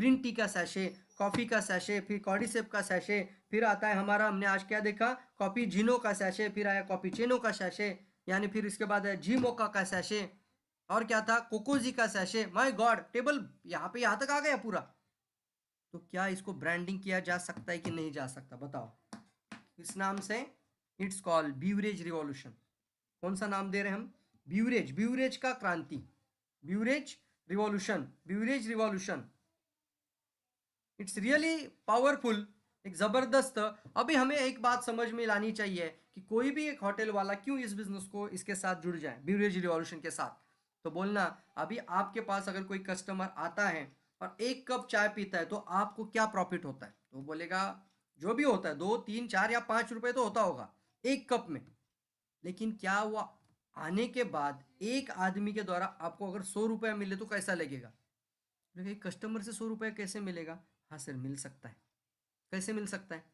ग्रीन टी का सैशे कॉफ़ी का सैशे फिर कॉडीसेप का सैशे फिर आता है हमारा हमने आज क्या देखा कॉपी जिनो का सैशे फिर आया कॉपी चेनो का सैशे यानी फिर इसके बाद है जी मोका का सैशे और क्या था कोकोजी का सैशे माई गॉड टेबल यहाँ पे यहाँ तक आ गया पूरा तो क्या इसको ब्रांडिंग किया जा सकता है कि नहीं जा सकता बताओ इस नाम से इट्स कॉल ब्यूरेज रिवॉल्यूशन कौन सा नाम दे रहे हम ब्यूरेज ब्यूरेज का क्रांति beverage revolution beverage revolution it's really powerful एक ज़बरदस्त अभी हमें एक बात समझ में लानी चाहिए कि कोई भी एक होटल वाला क्यों इस बिज़नेस को इसके साथ जुड़ जाए ब्यूरेज रिवॉल्यूशन के साथ तो बोलना अभी आपके पास अगर कोई कस्टमर आता है और एक कप चाय पीता है तो आपको क्या प्रॉफिट होता है तो बोलेगा जो भी होता है दो तीन चार या पाँच रुपये तो होता होगा एक कप में लेकिन क्या हुआ आने के बाद एक आदमी के द्वारा आपको अगर सौ रुपया मिले तो कैसा लगेगा कस्टमर से सौ रुपया कैसे मिलेगा हाँ सर मिल सकता है कैसे मिल सकता है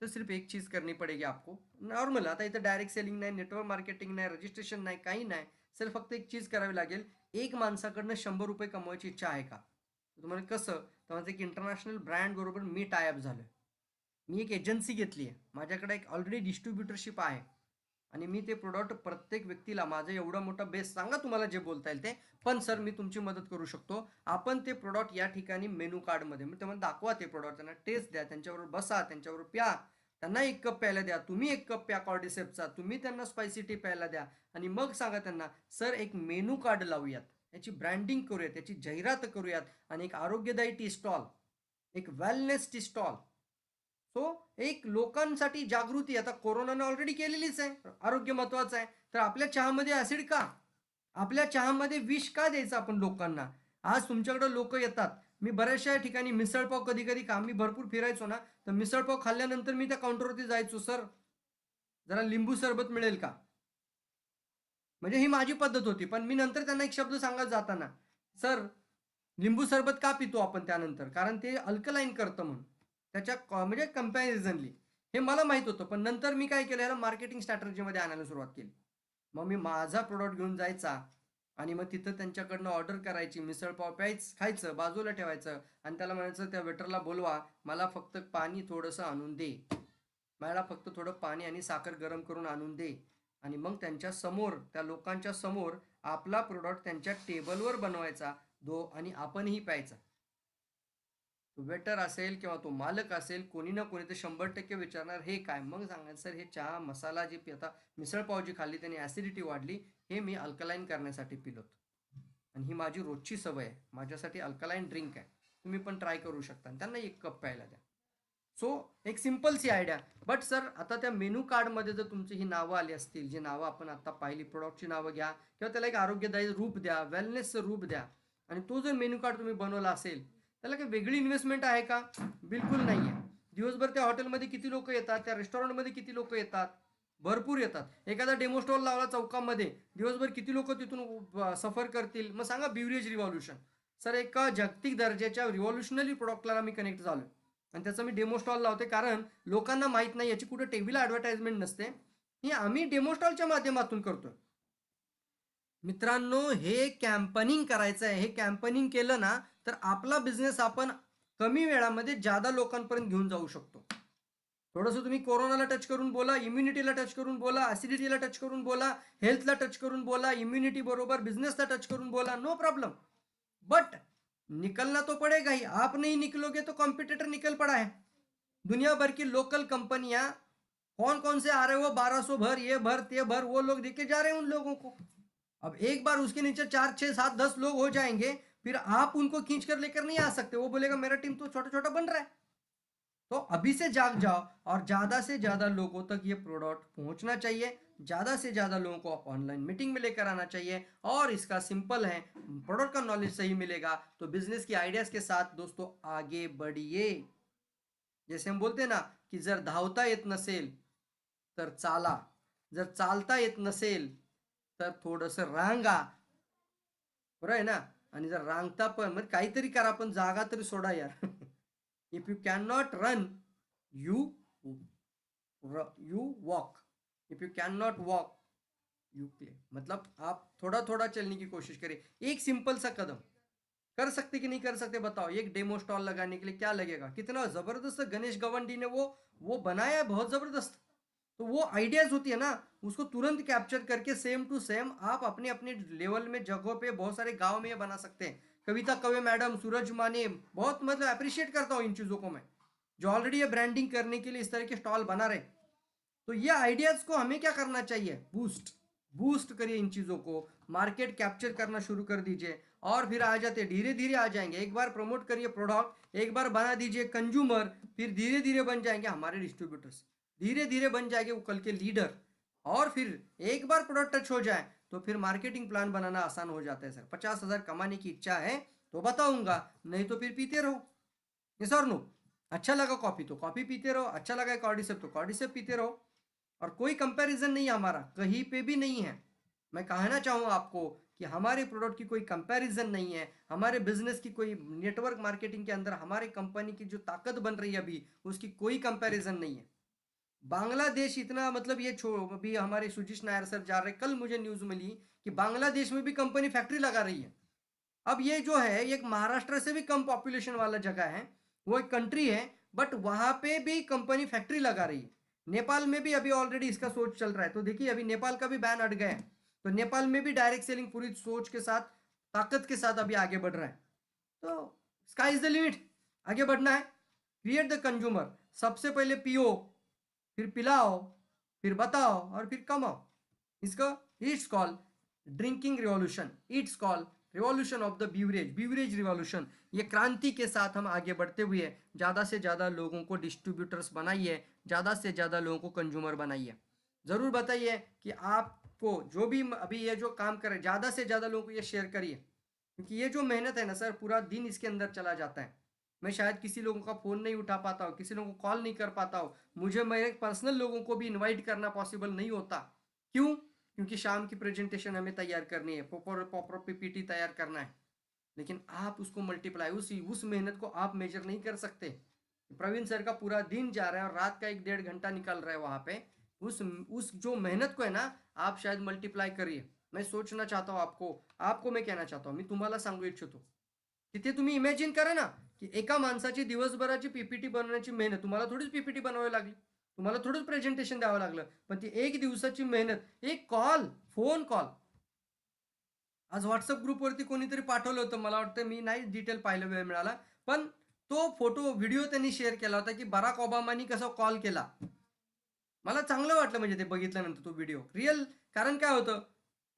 सर सिर्फ एक चीज़ करनी पडेगी आपको नॉर्मल आता इतना डायरेक्ट सेलिंग नहीं नेटवर्क मार्केटिंग नहीं रजिस्ट्रेशन नहीं कहीं नहीं सर फक्त एक चीज करावी लागेल एक माणसाकडनं शंभर रुपये कमवायची इच्छा आहे का तो तुम्हाला कसं तर माझं एक इंटरनॅशनल ब्रँडबरोबर मी टायअप झालं मी एक एजन्सी घेतली आहे माझ्याकडे एक ऑलरेडी डिस्ट्रीब्युटरशिप आहे आणि मी ते प्रोडक्ट प्रत्येक व्यक्तीला माझं एवढा मोठा बेस सांगा तुम्हाला जे बोलता येईल ते पण सर मी तुमची मदत करू शकतो आपण ते प्रोडक्ट या ठिकाणी मेनू कार्डमध्ये म्हणजे तुम्हाला दाखवा ते प्रोडक्ट त्यांना टेस्ट द्या त्यांच्यावर बसा त्यांच्यावर प्या त्यांना एक कप प्यायला द्या तुम्ही एक कप प्या कॉर्डिसेपचा तुम्ही त्यांना स्पायसी टी प्यायला द्या आणि मग सांगा त्यांना सर एक मेनू कार्ड लावूयात याची ब्रँडिंग करूयात याची जाहिरात करूयात आणि एक आरोग्यदायी टी स्टॉल एक वेलनेस टी स्टॉल सो एक लोकांसाठी जागृती आता कोरोनानं ऑलरेडी केलेलीच आहे आरोग्य महत्वाचं आहे तर आपल्या चहामध्ये ॲसिड का आपल्या चहामध्ये विष का द्यायचं आपण लोकांना आज तुमच्याकडं लोक येतात मी बऱ्याचशा ठिकाणी मिसळपाव कधी कधी का मी भरपूर फिरायचो ना तर मिसळपाव खाल्ल्यानंतर मी त्या काउंटरवरती जायचो सर जरा लिंबू सरबत मिळेल का म्हणजे ही माझी पद्धत होती पण मी नंतर त्यांना एक शब्द सांगत जाताना सर लिंबू सरबत का पितो आपण त्यानंतर कारण ते अल्कलाईन करतं म्हणून त्याच्या म्हणजे कम्पॅरिझनली हे मला माहीत होतं पण नंतर मी काय केलं याला मार्केटिंग स्ट्रॅटर्जीमध्ये आणायला सुरुवात केली मग मी माझा प्रोडक्ट घेऊन जायचा आणि मग तिथं त्यांच्याकडनं ऑर्डर करायची मिसळपाव प्यायच खायचं बाजूला ठेवायचं आणि त्याला म्हणायचं त्या वेटरला बोलवा मला फक्त पाणी थोडंसं आणून दे मला फक्त थोडं पाणी आणि साखर गरम करून आणून दे आणि मग त्यांच्या समोर त्या लोकांच्या समोर आपला प्रोडक्ट त्यांच्या टेबलवर बनवायचा दो आणि आपणही प्यायचा वेटर असेल किंवा तो मालक असेल कोणी ना कोणी तर शंभर टक्के विचारणार हे काय मग सांगा सर हे चहा मसाला जी आता मिसळपाव जी खाल्ली त्याने ॲसिडिटी वाढली हे मी अल्कलाईन करण्यासाठी पिलोत आणि ही माझी रोजची सवय आहे माझ्यासाठी अल्कलाईन ड्रिंक आहे तुम्ही पण ट्राय करू शकता त्यांना एक कप प्यायला द्या सो so, एक सिम्पल सी आयडिया बट सर आता त्या मेनू कार्डमध्ये जर तुमची ही नावं आली असतील जी नावं आपण आता पाहिली प्रोडक्टची नावं घ्या किंवा त्याला एक आरोग्यदायी रूप द्या वेलनेसचं रूप द्या आणि तो जर मेन्यू कार्ड तुम्ही बनवला असेल त्याला काही वेगळी इन्व्हेस्टमेंट आहे का बिलकुल नाही आहे दिवसभर त्या हॉटेलमध्ये किती लोक येतात त्या रेस्टॉरंटमध्ये किती लोक येतात भरपूर येतात एखादा डेमो स्टॉल लावला चौकामध्ये दिवसभर किती लोक तिथून सफर करतील मग सांगा बिवरेज रिव्हॉल्युशन सर एका जागतिक दर्जाच्या रिव्हॉल्युशनरी प्रॉडक्टला मी कनेक्ट झालो आणि त्याचा मी डेमो स्टॉल लावते कारण लोकांना माहीत नाही याची कुठे टीव्हीला ॲडव्हर्टाइजमेंट नसते हे आम्ही डेमो स्टॉलच्या माध्यमातून करतो मित्रांनो हे कॅम्पनिंग करायचं आहे हे कॅम्पनिंग केलं ना तर आपला बिजनेस आपण कमी वेळामध्ये ज्यादा लोकांपर्यंत घेऊन जाऊ शकतो थोडंसं तुम्ही कोरोनाला टच करून बोला इम्युनिटीला टच करून बोला ॲसिडिटीला टच करून बोला हेल्थला टच करून बोला इम्युनिटी बरोबर बिझनेसला टच करून बोला नो प्रॉब्लम बट निकलना तो पड़ेगा ही आप नहीं निकलोगे तो कॉम्पिटेटर निकल पड़ा है दुनिया भर की लोकल कंपनियां कौन कौन से आ रहे हो बारह सौ भर ये भर ते भर वो लोग देखे जा रहे हैं उन लोगों को अब एक बार उसके नीचे चार छह सात दस लोग हो जाएंगे फिर आप उनको खींच कर लेकर नहीं आ सकते वो बोलेगा मेरा टीम तो छोटा छोटा बन रहा है तो अभी से जाग जाओ और ज़्यादा से ज़्यादा लोगों तक ये प्रोडक्ट पहुंचना चाहिए ज़्यादा से ज़्यादा लोगों को आप ऑनलाइन मीटिंग में लेकर आना चाहिए और इसका सिंपल है प्रोडक्ट का नॉलेज सही मिलेगा तो बिजनेस की आइडियाज़ के साथ दोस्तों आगे बढ़िए जैसे हम बोलते हैं ना कि जर धावता येत नसेल तर चाला जर चालता येत नसेल तर थोडंसं रांगा बरं आहे ना जर रांगता पण का काहीतरी जागा तरी सोडा यार if you can not run you you walk if you can not walk you play मतलब आप थोड़ा थोड़ा चलने की कोशिश करें एक सिंपल सा कदम कर सकते कि नहीं कर सकते बताओ एक डेमो स्टॉल लगाने के लिए क्या लगेगा कितना जबरदस्त गणेश गवंडी ने वो वो बनाया है बहुत जबरदस्त तो वो आइडियाज़ होती है ना उसको तुरंत कैप्चर करके सेम टू सेम आप अपने अपने लेवल में जगहों पे बहुत सारे गांव में बना सकते हैं कविता कवे मैडम सूरज माने बहुत मतलब अप्रिशिएट करता हूँ इन चीज़ों को मैं जो ऑलरेडी ये ब्रांडिंग करने के लिए इस तरह के स्टॉल बना रहे तो ये आइडियाज़ को हमें क्या करना चाहिए बूस्ट बूस्ट करिए इन चीज़ों को मार्केट कैप्चर करना शुरू कर दीजिए और फिर आ जाते धीरे धीरे आ जाएंगे एक बार प्रमोट करिए प्रोडक्ट एक बार बना दीजिए कंज्यूमर फिर धीरे धीरे बन जाएंगे हमारे डिस्ट्रीब्यूटर्स धीरे धीरे बन जाएंगे वो कल के लीडर और फिर एक बार प्रोडक्ट टच हो जाए तो फिर मार्केटिंग प्लान बनाना आसान हो जाता है सर पचास हज़ार कमाने की इच्छा है तो बताऊंगा नहीं तो फिर पीते रहो ये सर नो अच्छा लगा कॉफ़ी तो कॉफ़ी पीते रहो अच्छा लगा कॉर्डिसेप तो कॉर्डिसेप पीते रहो और कोई कंपेरिजन नहीं है हमारा कहीं पर भी नहीं है मैं कहना चाहूँ आपको कि हमारे प्रोडक्ट की कोई कंपैरिजन नहीं है हमारे बिजनेस की कोई नेटवर्क मार्केटिंग के अंदर हमारे कंपनी की जो ताकत बन रही है अभी उसकी कोई कंपैरिजन नहीं है बांग्लादेश इतना मतलब ये छो अभी हमारे सुजीश नायर सर जा रहे कल मुझे न्यूज मिली कि बांग्लादेश में भी कंपनी फैक्ट्री लगा रही है अब ये जो है एक महाराष्ट्र से भी कम पॉपुलेशन वाला जगह है वो एक कंट्री है बट वहाँ पे भी कंपनी फैक्ट्री लगा रही है नेपाल में भी अभी ऑलरेडी इसका सोच चल रहा है तो देखिए अभी नेपाल का भी बैन अट गया है तो नेपाल में भी डायरेक्ट सेलिंग पूरी सोच के साथ ताकत के साथ अभी आगे बढ़ रहा है तो स्काई इज द लिमिट आगे बढ़ना है क्रिएट द कंज्यूमर सबसे पहले पीओ फिर पिलाओ फिर बताओ और फिर कमाओ इसका it's call drinking revolution it's call revolution of the beverage beverage revolution ये क्रांति के साथ हम आगे बढ़ते हुए ज़्यादा से ज़्यादा लोगों को डिस्ट्रीब्यूटर्स बनाइए ज़्यादा से ज़्यादा लोगों को कंज्यूमर बनाइए ज़रूर बताइए कि आपको जो भी अभी ये जो काम करें ज़्यादा से ज़्यादा लोगों को ये शेयर करिए क्योंकि ये जो मेहनत है ना सर पूरा दिन इसके अंदर चला जाता है मैं शायद किसी लोगों का फ़ोन नहीं उठा पाता हूँ किसी लोगों को कॉल नहीं कर पाता हूँ मुझे मेरे पर्सनल लोगों को भी इन्वाइट करना पॉसिबल नहीं होता क्यों क्योंकि शाम की प्रेजेंटेशन हमें तैयार करनी है प्रॉपर प्रॉपर पीपीटी तैयार करना है लेकिन आप उसको मल्टीप्लाई उसी उस मेहनत को आप मेजर नहीं कर सकते प्रवीण सर का पूरा दिन जा रहा है और रात का एक डेढ़ घंटा निकल रहा है वहाँ पे उस उस जो मेहनत को है ना आप शायद मल्टीप्लाई करिए मैं सोचना चाहता हूँ आपको आपको मैं कहना चाहता हूँ तुम्हारा संगू सांगू हूँ तो। तिथे तुम्ही इमॅजिन करा ना की एका माणसाची दिवसभराची पीपीटी बनवण्याची मेहनत तुम्हाला थोडीच पीपीटी बनवावी लागली तुम्हाला थोडंच प्रेझेंटेशन द्यावं लागलं पण ती एक दिवसाची मेहनत एक कॉल फोन कॉल आज व्हॉट्सअप ग्रुपवरती कोणीतरी पाठवलं होतं मला वाटतं मी नाही डिटेल पाहिलं वेळ मिळाला पण तो फोटो व्हिडिओ त्यांनी शेअर केला होता की बराक ओबामानी कसा कॉल केला मला चांगलं वाटलं म्हणजे ते बघितल्यानंतर तो व्हिडिओ रिअल कारण काय होतं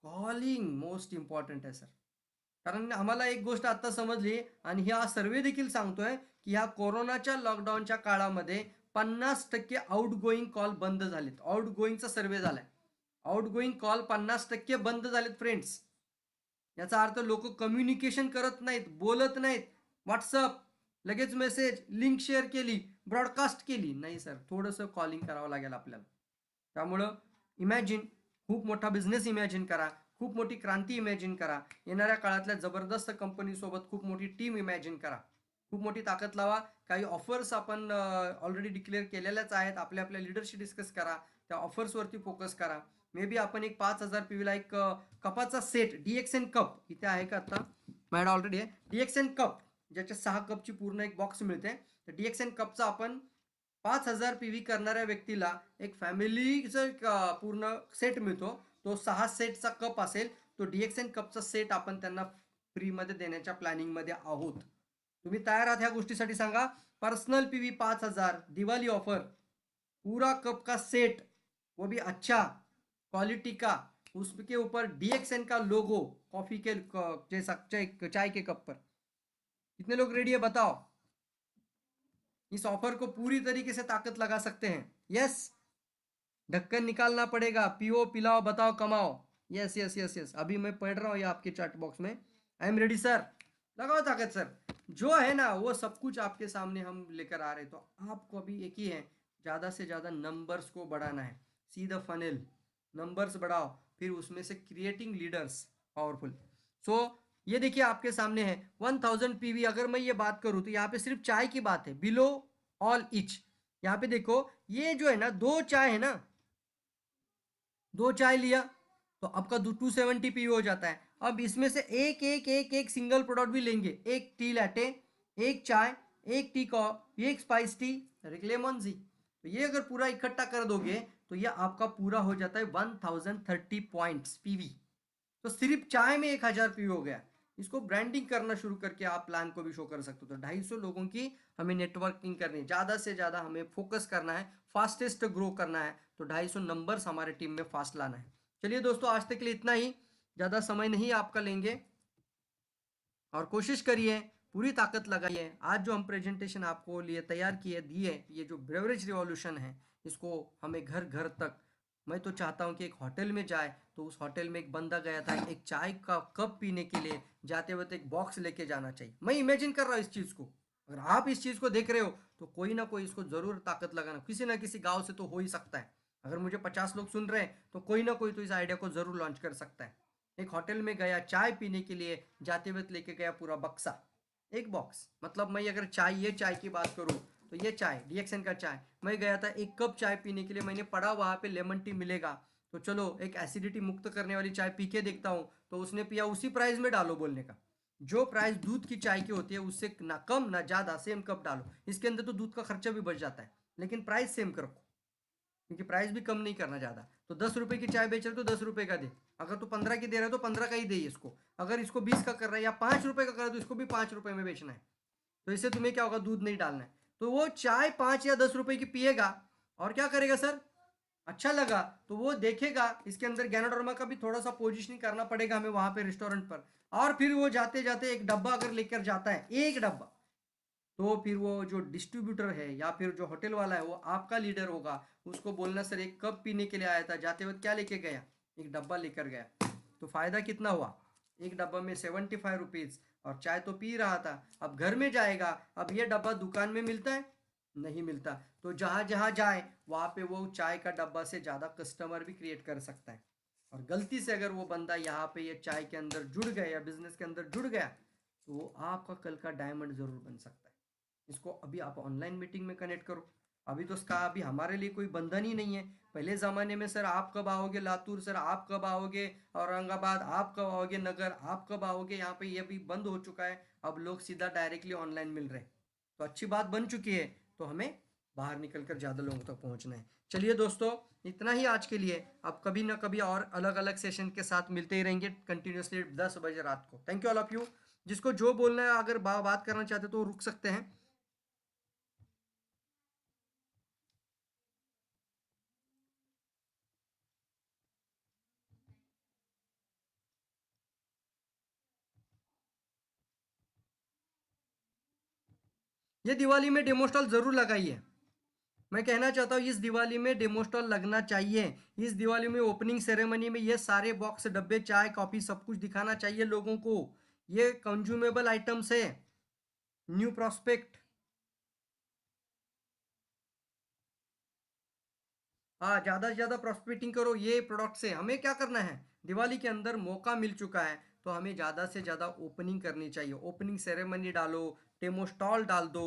कॉलिंग मोस्ट इम्पॉर्टंट आहे सर कारण आम्हाला एक गोष्ट आत्ता समजली आणि ह्या सर्वे देखील सांगतोय की ह्या कोरोनाच्या लॉकडाऊनच्या काळामध्ये पन्नास टक्के गोईंग कॉल बंद झालेत गोईंगचा सर्वे झालाय गोईंग कॉल पन्नास टक्के बंद झालेत फ्रेंड्स याचा अर्थ लोक कम्युनिकेशन करत नाहीत बोलत नाहीत व्हॉट्सअप लगेच मेसेज लिंक शेअर केली ब्रॉडकास्ट केली नाही सर थोडंसं कॉलिंग करावं लागेल आपल्याला त्यामुळं इमॅजिन खूप मोठा बिझनेस इमॅजिन करा खूप मोठी क्रांती इमॅजिन करा येणाऱ्या काळातल्या जबरदस्त कंपनीसोबत खूप मोठी टीम इमॅजिन करा खूप मोठी ताकद लावा काही ऑफर्स आपण ऑलरेडी डिक्लेअर केलेल्याच आहेत आपल्या आपल्या लिडरशी डिस्कस करा त्या ऑफर्सवरती फोकस करा मे बी आपण एक पाच हजार पी एक कपाचा सेट डीएक्स एन कप इथे आहे का आता मॅडम ऑलरेडी आहे एन कप ज्याच्या सहा कपची पूर्ण एक बॉक्स मिळते तर एन कपचा आपण पाच हजार पी व्ही करणाऱ्या व्यक्तीला एक फॅमिलीचं पूर्ण सेट मिळतो तो सहा सेटचा कप आल तो डीएक्सएन कपचा सेट फ्री मध्य फ्रीमध्ये प्लैनिंग मध्य आहोत तुम्हें तैयार आ गोषी सा संगा पर्सनल पी व्ही हजार दिवाली ऑफर पूरा कप का सेट वो भी अच्छा क्वालिटी का उसके ऊपर डीएक्सएन का लोगो कॉफ़ी के जैसा चाय चाय के कप पर कितने लोग रेडी है बताओ इस ऑफर को पूरी तरीके से ताकत लगा सकते हैं यस ढक्कन निकालना पड़ेगा पियो पिलाओ बताओ कमाओ यस यस यस यस अभी मैं पढ़ रहा हूँ ये आपके चैट बॉक्स में आई एम रेडी सर लगाओ ताकत सर जो है ना वो सब कुछ आपके सामने हम लेकर आ रहे तो आपको अभी एक ही है ज़्यादा से ज़्यादा नंबर्स को बढ़ाना है सी द फनल नंबर्स बढ़ाओ फिर उसमें से क्रिएटिंग लीडर्स पावरफुल सो ये देखिए आपके सामने है वन थाउजेंड पी अगर मैं ये बात करूँ तो यहाँ पे सिर्फ चाय की बात है बिलो ऑल इच यहाँ पे देखो ये जो है ना दो चाय है ना दो चाय लिया तो आपका टू सेवेंटी पी हो जाता है अब इसमें से एक एक एक एक सिंगल प्रोडक्ट भी लेंगे एक टी लैटे एक चाय एक टी कॉप एक स्पाइस टी रिक्लेमन जी तो ये अगर पूरा इकट्ठा कर दोगे तो ये आपका पूरा हो जाता है one thousand thirty point PV तो सिर्फ चाय में एक हज़ार पीवी हो गया इसको ब्रांडिंग करना शुरू करके आप प्लान को भी शो कर सकते हो तो ढाई सौ लोगों की हमें नेटवर्किंग करनी है ज़्यादा से ज़्यादा हमें फोकस करना है फास्टेस्ट ग्रो करना है तो 250 नंबर्स हमारे टीम में फास्ट लाना है चलिए दोस्तों आज तक के लिए इतना ही ज़्यादा समय नहीं आपका लेंगे और कोशिश करिए पूरी ताकत लगाइए आज जो हम प्रेजेंटेशन आपको लिए तैयार किए दिए ये जो ब्रेवरेज रिवॉल्यूशन है इसको हमें घर घर तक मैं तो चाहता हूँ कि एक होटल में जाए तो उस होटल में एक बंदा गया था एक चाय का कप पीने के लिए जाते वक्त एक बॉक्स लेके जाना चाहिए मैं इमेजिन कर रहा हूँ इस चीज़ को अगर आप इस चीज़ को देख रहे हो तो कोई ना कोई इसको ज़रूर ताकत लगाना किसी ना किसी गाँव से तो हो ही सकता है अगर मुझे पचास लोग सुन रहे हैं तो कोई ना कोई तो इस आइडिया को ज़रूर लॉन्च कर सकता है एक होटल में गया चाय पीने के लिए जाते वक्त लेके गया पूरा बक्सा एक बॉक्स मतलब मैं अगर चाय ये चाय की बात करूँ तो ये चाय डीएक्सएन का चाय मैं गया था एक कप चाय पीने के लिए मैंने पढ़ा वहाँ पे लेमन टी मिलेगा तो चलो एक एसिडिटी मुक्त करने वाली चाय पी के देखता हूँ तो उसने पिया उसी प्राइस में डालो बोलने का जो प्राइस दूध की चाय की होती है उससे ना कम ना ज़्यादा सेम कप डालो इसके अंदर तो दूध का खर्चा भी बच जाता है लेकिन प्राइस सेम कर रखो क्योंकि प्राइस भी कम नहीं करना ज़्यादा तो दस रुपए की चाय बेच रहे हो तो दस रुपए का दे अगर तू पंद्रह की दे रहे हो तो पंद्रह का ही दे इसको अगर इसको बीस का कर रहा है या पाँच रुपए का कर रहा है तो इसको भी पाँच रुपए में बेचना है तो इससे तुम्हें क्या होगा दूध नहीं डालना है तो वो चाय पाँच या दस रुपये की पिएगा और क्या करेगा सर अच्छा लगा तो वो देखेगा इसके अंदर गैनोडर्मा का भी थोड़ा सा पोजिशनिंग करना पड़ेगा हमें वहां पे रेस्टोरेंट पर और फिर वो जाते जाते एक डब्बा अगर लेकर जाता है एक डब्बा तो फिर वो जो डिस्ट्रीब्यूटर है या फिर जो होटल वाला है वो आपका लीडर होगा उसको बोलना सर एक कप पीने के लिए आया था जाते वक्त क्या लेके गया एक डब्बा लेकर गया तो फायदा कितना हुआ एक डब्बा में सेवेंटी फाइव रुपीज़ और चाय तो पी रहा था अब घर में जाएगा अब ये डब्बा दुकान में मिलता है नहीं मिलता तो जहाँ जहाँ जाए वहाँ पे वो चाय का डब्बा से ज़्यादा कस्टमर भी क्रिएट कर सकता है और गलती से अगर वो बंदा यहाँ पे ये चाय के अंदर जुड़ गया या बिजनेस के अंदर जुड़ गया तो वो आपका कल का डायमंड ज़रूर बन सकता है इसको अभी आप ऑनलाइन मीटिंग में कनेक्ट करो अभी तो उसका अभी हमारे लिए कोई बंधन ही नहीं है पहले ज़माने में सर आप कब आओगे लातूर सर आप कब आओगे औरंगाबाद आप कब आओगे नगर आप कब आओगे यहाँ पे ये भी बंद हो चुका है अब लोग सीधा डायरेक्टली ऑनलाइन मिल रहे हैं तो अच्छी बात बन चुकी है तो हमें बाहर निकल कर ज़्यादा लोगों तक पहुंचना है चलिए दोस्तों इतना ही आज के लिए आप कभी ना कभी और अलग अलग सेशन के साथ मिलते ही रहेंगे कंटिन्यूसली दस बजे रात को thank you all of you जिसको जो बोलना है अगर बात करना चाहते तो रुक सकते हैं ये दिवाली में डेमोस्टॉल ज़रूर लगाइए मैं कहना चाहता हूँ इस दिवाली में डेमोस्टॉल लगना चाहिए इस दिवाली में ओपनिंग सेरेमनी में ये सारे बॉक्स डब्बे चाय कॉफ़ी सब कुछ दिखाना चाहिए लोगों को ये कंज्यूमेबल आइटम्स है न्यू प्रॉस्पेक्ट हाँ ज़्यादा से ज़्यादा प्रॉस्पेक्टिंग करो ये प्रोडक्ट से हमें क्या करना है दिवाली के अंदर मौका मिल चुका है तो हमें ज़्यादा से ज़्यादा ओपनिंग करनी चाहिए ओपनिंग सेरेमनी डालो टेमोस्टॉल डाल दो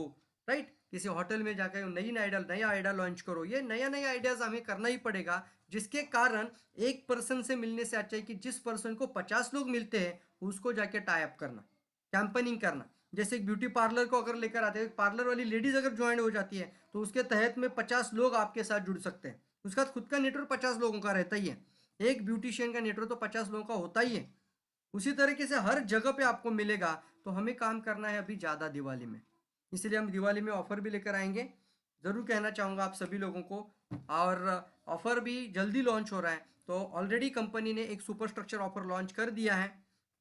राइट किसी होटल में जाकर नई आइडल नया आइडल लॉन्च करो ये नया नया आइडियाज हमें करना ही पड़ेगा जिसके कारण एक पर्सन से मिलने से अच्छा है कि जिस पर्सन को पचास लोग मिलते हैं उसको जाके टाइप करना कैंपनिंग करना जैसे एक ब्यूटी पार्लर को अगर लेकर आते हैं पार्लर वाली लेडीज अगर ज्वाइन हो जाती है तो उसके तहत में पचास लोग आपके साथ जुड़ सकते हैं उसका खुद का नेटवर्क पचास लोगों का रहता ही है एक ब्यूटिशियन का नेटवर्क तो पचास लोगों का होता ही है उसी तरीके से हर जगह पे आपको मिलेगा तो हमें काम करना है अभी ज़्यादा दिवाली में इसलिए हम दिवाली में ऑफ़र भी लेकर आएंगे ज़रूर कहना चाहूँगा आप सभी लोगों को और ऑफ़र भी जल्दी लॉन्च हो रहा है तो ऑलरेडी कंपनी ने एक सुपर स्ट्रक्चर ऑफ़र लॉन्च कर दिया है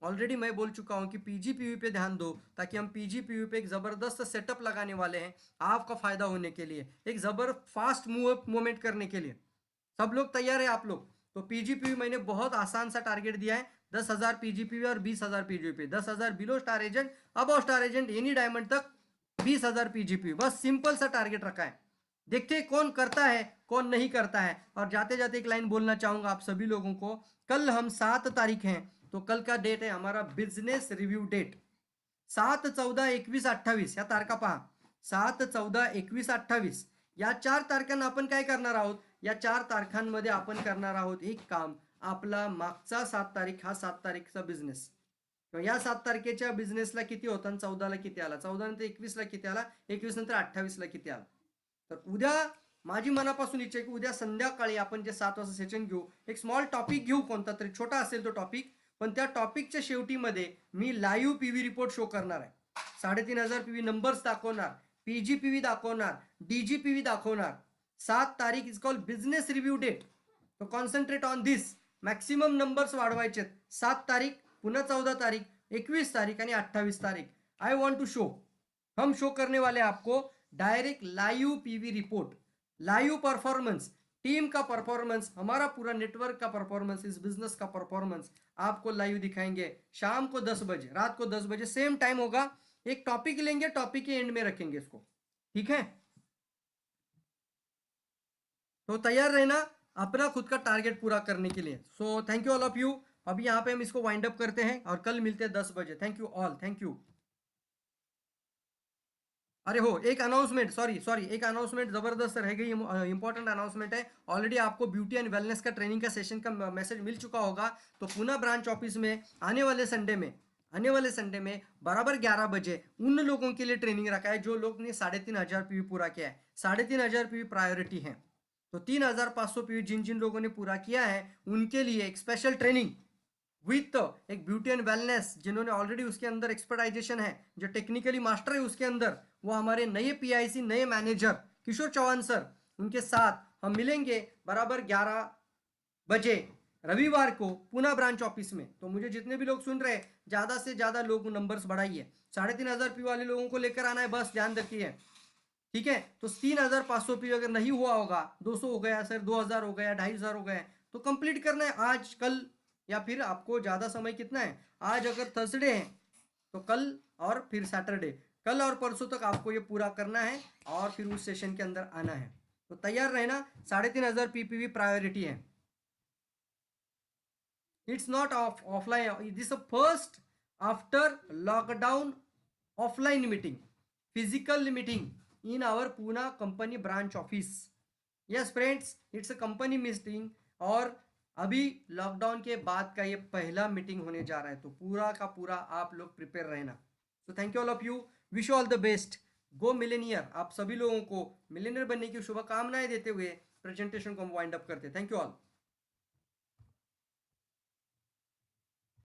ऑलरेडी मैं बोल चुका हूँ कि पी पे ध्यान दो ताकि हम पी पे एक ज़बरदस्त सेटअप लगाने वाले हैं आपका फ़ायदा होने के लिए एक ज़बर फास्ट मूव मूवमेंट करने के लिए सब लोग तैयार है आप लोग तो पीजीपीवी मैंने बहुत आसान सा टारगेट दिया है दस हजार पीजीपी और बीस हजार पीजीपी दस हजार below star agent above star agent any diamond तक बीस हजार पीजीपी बस सिंपल सा टारगेट रखा है देखते हैं कौन करता है कौन नहीं करता है और जाते जाते एक लाइन बोलना चाहूंगा आप सभी लोगों को कल हम सात तारीख हैं तो कल का डेट है हमारा बिजनेस रिव्यू डेट सात चौदह एकवीस अट्ठावी या तारखा पहा सात चौदह एकवीस अट्ठावी या चार तारखान अपन का करणार आहोत या चार तारखांमध्ये आपण करणार आहोत एक काम आपला मागचा सात तारीख हा सात तारीखचा बिझनेस किंवा या सात तारखेच्या बिझनेसला किती होता आणि चौदाला किती आला चौदा नंतर एकवीसला किती आला एकवीस नंतर अठ्ठावीसला किती आला तर उद्या माझी मनापासून इच्छा आहे की उद्या संध्याकाळी आपण जे सात वाजता सेशन घेऊ एक स्मॉल टॉपिक घेऊ कोणता तरी छोटा असेल तो टॉपिक पण त्या टॉपिकच्या शेवटीमध्ये मी live P V report show करणार आहे साडेतीन हजार पी व्ही नंबर्स दाखवणार पी जी पी व्ही दाखवणार डी जी पी व्ही दाखवणार सात तारीख is call business review date तो concentrate on this maximum numbers वाढ़वाये सात तारीख पुनः चौदह तारीख एकवीस तारीख और अठ्ठावीस तारीख आई वॉन्ट टू शो हम शो करने वाले आपको direct live PV report live performance team का परफॉर्मेंस हमारा पूरा नेटवर्क का परफॉर्मेंस इस बिजनेस का परफॉर्मेंस आपको लाइव दिखाएंगे शाम को दस बजे रात को दस बजे सेम टाइम होगा एक टॉपिक लेंगे टॉपिक के एंड में रखेंगे इसको ठीक है तो तैयार रहना अपना खुद का टारगेट पूरा करने के लिए so thank you all of you अभी यहाँ पे हम इसको वाइंड अप करते हैं और कल मिलते हैं दस बजे thank you all thank you अरे हो एक अनाउंसमेंट सॉरी सॉरी एक अनाउंसमेंट जबरदस्त रह गई इंपॉर्टेंट अनाउंसमेंट है ऑलरेडी आपको ब्यूटी एंड वेलनेस का ट्रेनिंग का सेशन का मैसेज मिल चुका होगा तो पुना ब्रांच ऑफिस में आने वाले संडे में आने वाले संडे में बराबर ग्यारह बजे उन लोगों के लिए ट्रेनिंग रखा है जो लोग ने साढ़े तीन हजार पूरा किया है साढ़े तीन हजार प्रायोरिटी है तो तीन हजार पांच सौ पीट जिन जिन लोगों ने पूरा किया है उनके लिए एक स्पेशल ट्रेनिंग विथ एक ब्यूटी एंड वेलनेस जिन्होंने ऑलरेडी उसके अंदर एक्सपर्टाइजेशन है जो टेक्निकली मास्टर है उसके अंदर वो हमारे नए पीआईसी नए मैनेजर किशोर चौहान सर उनके साथ हम मिलेंगे बराबर ग्यारह बजे रविवार को पुना ब्रांच ऑफिस में तो मुझे जितने भी लोग सुन रहे हैं ज़्यादा से ज़्यादा लोग नंबर्स बढ़ाइए साढ़े तीन हज़ार पी वाले लोगों को लेकर आना है बस ध्यान रखिए ठीक है तो तीन हजार पांच सौ पी अगर नहीं हुआ होगा दो सौ हो गया सर दो हजार हो गया ढाई हजार हो गया तो कंप्लीट करना है आज कल या फिर आपको ज़्यादा समय कितना है आज अगर थर्सडे है तो कल और फिर सैटरडे कल और परसों तक आपको ये पूरा करना है और फिर उस सेशन के अंदर आना है तो तैयार रहना साढ़े तीन हजार पीपीवी प्रायोरिटी है it's not of offline this first after lockdown offline meeting physical meeting in our Pune company branch office. Yes friends, it's a company meeting और अभी लॉकडाउन के बाद का ये पहला मीटिंग होने जा रहा है तो पूरा का पूरा आप लोग प्रिपेयर रहना so thank you all of you wish all the best go millionaire आप सभी लोगों को मिलेनियर बनने की शुभकामनाएं देते हुए प्रेजेंटेशन को हम वाइंड अप करते हैं थैंक यू ऑल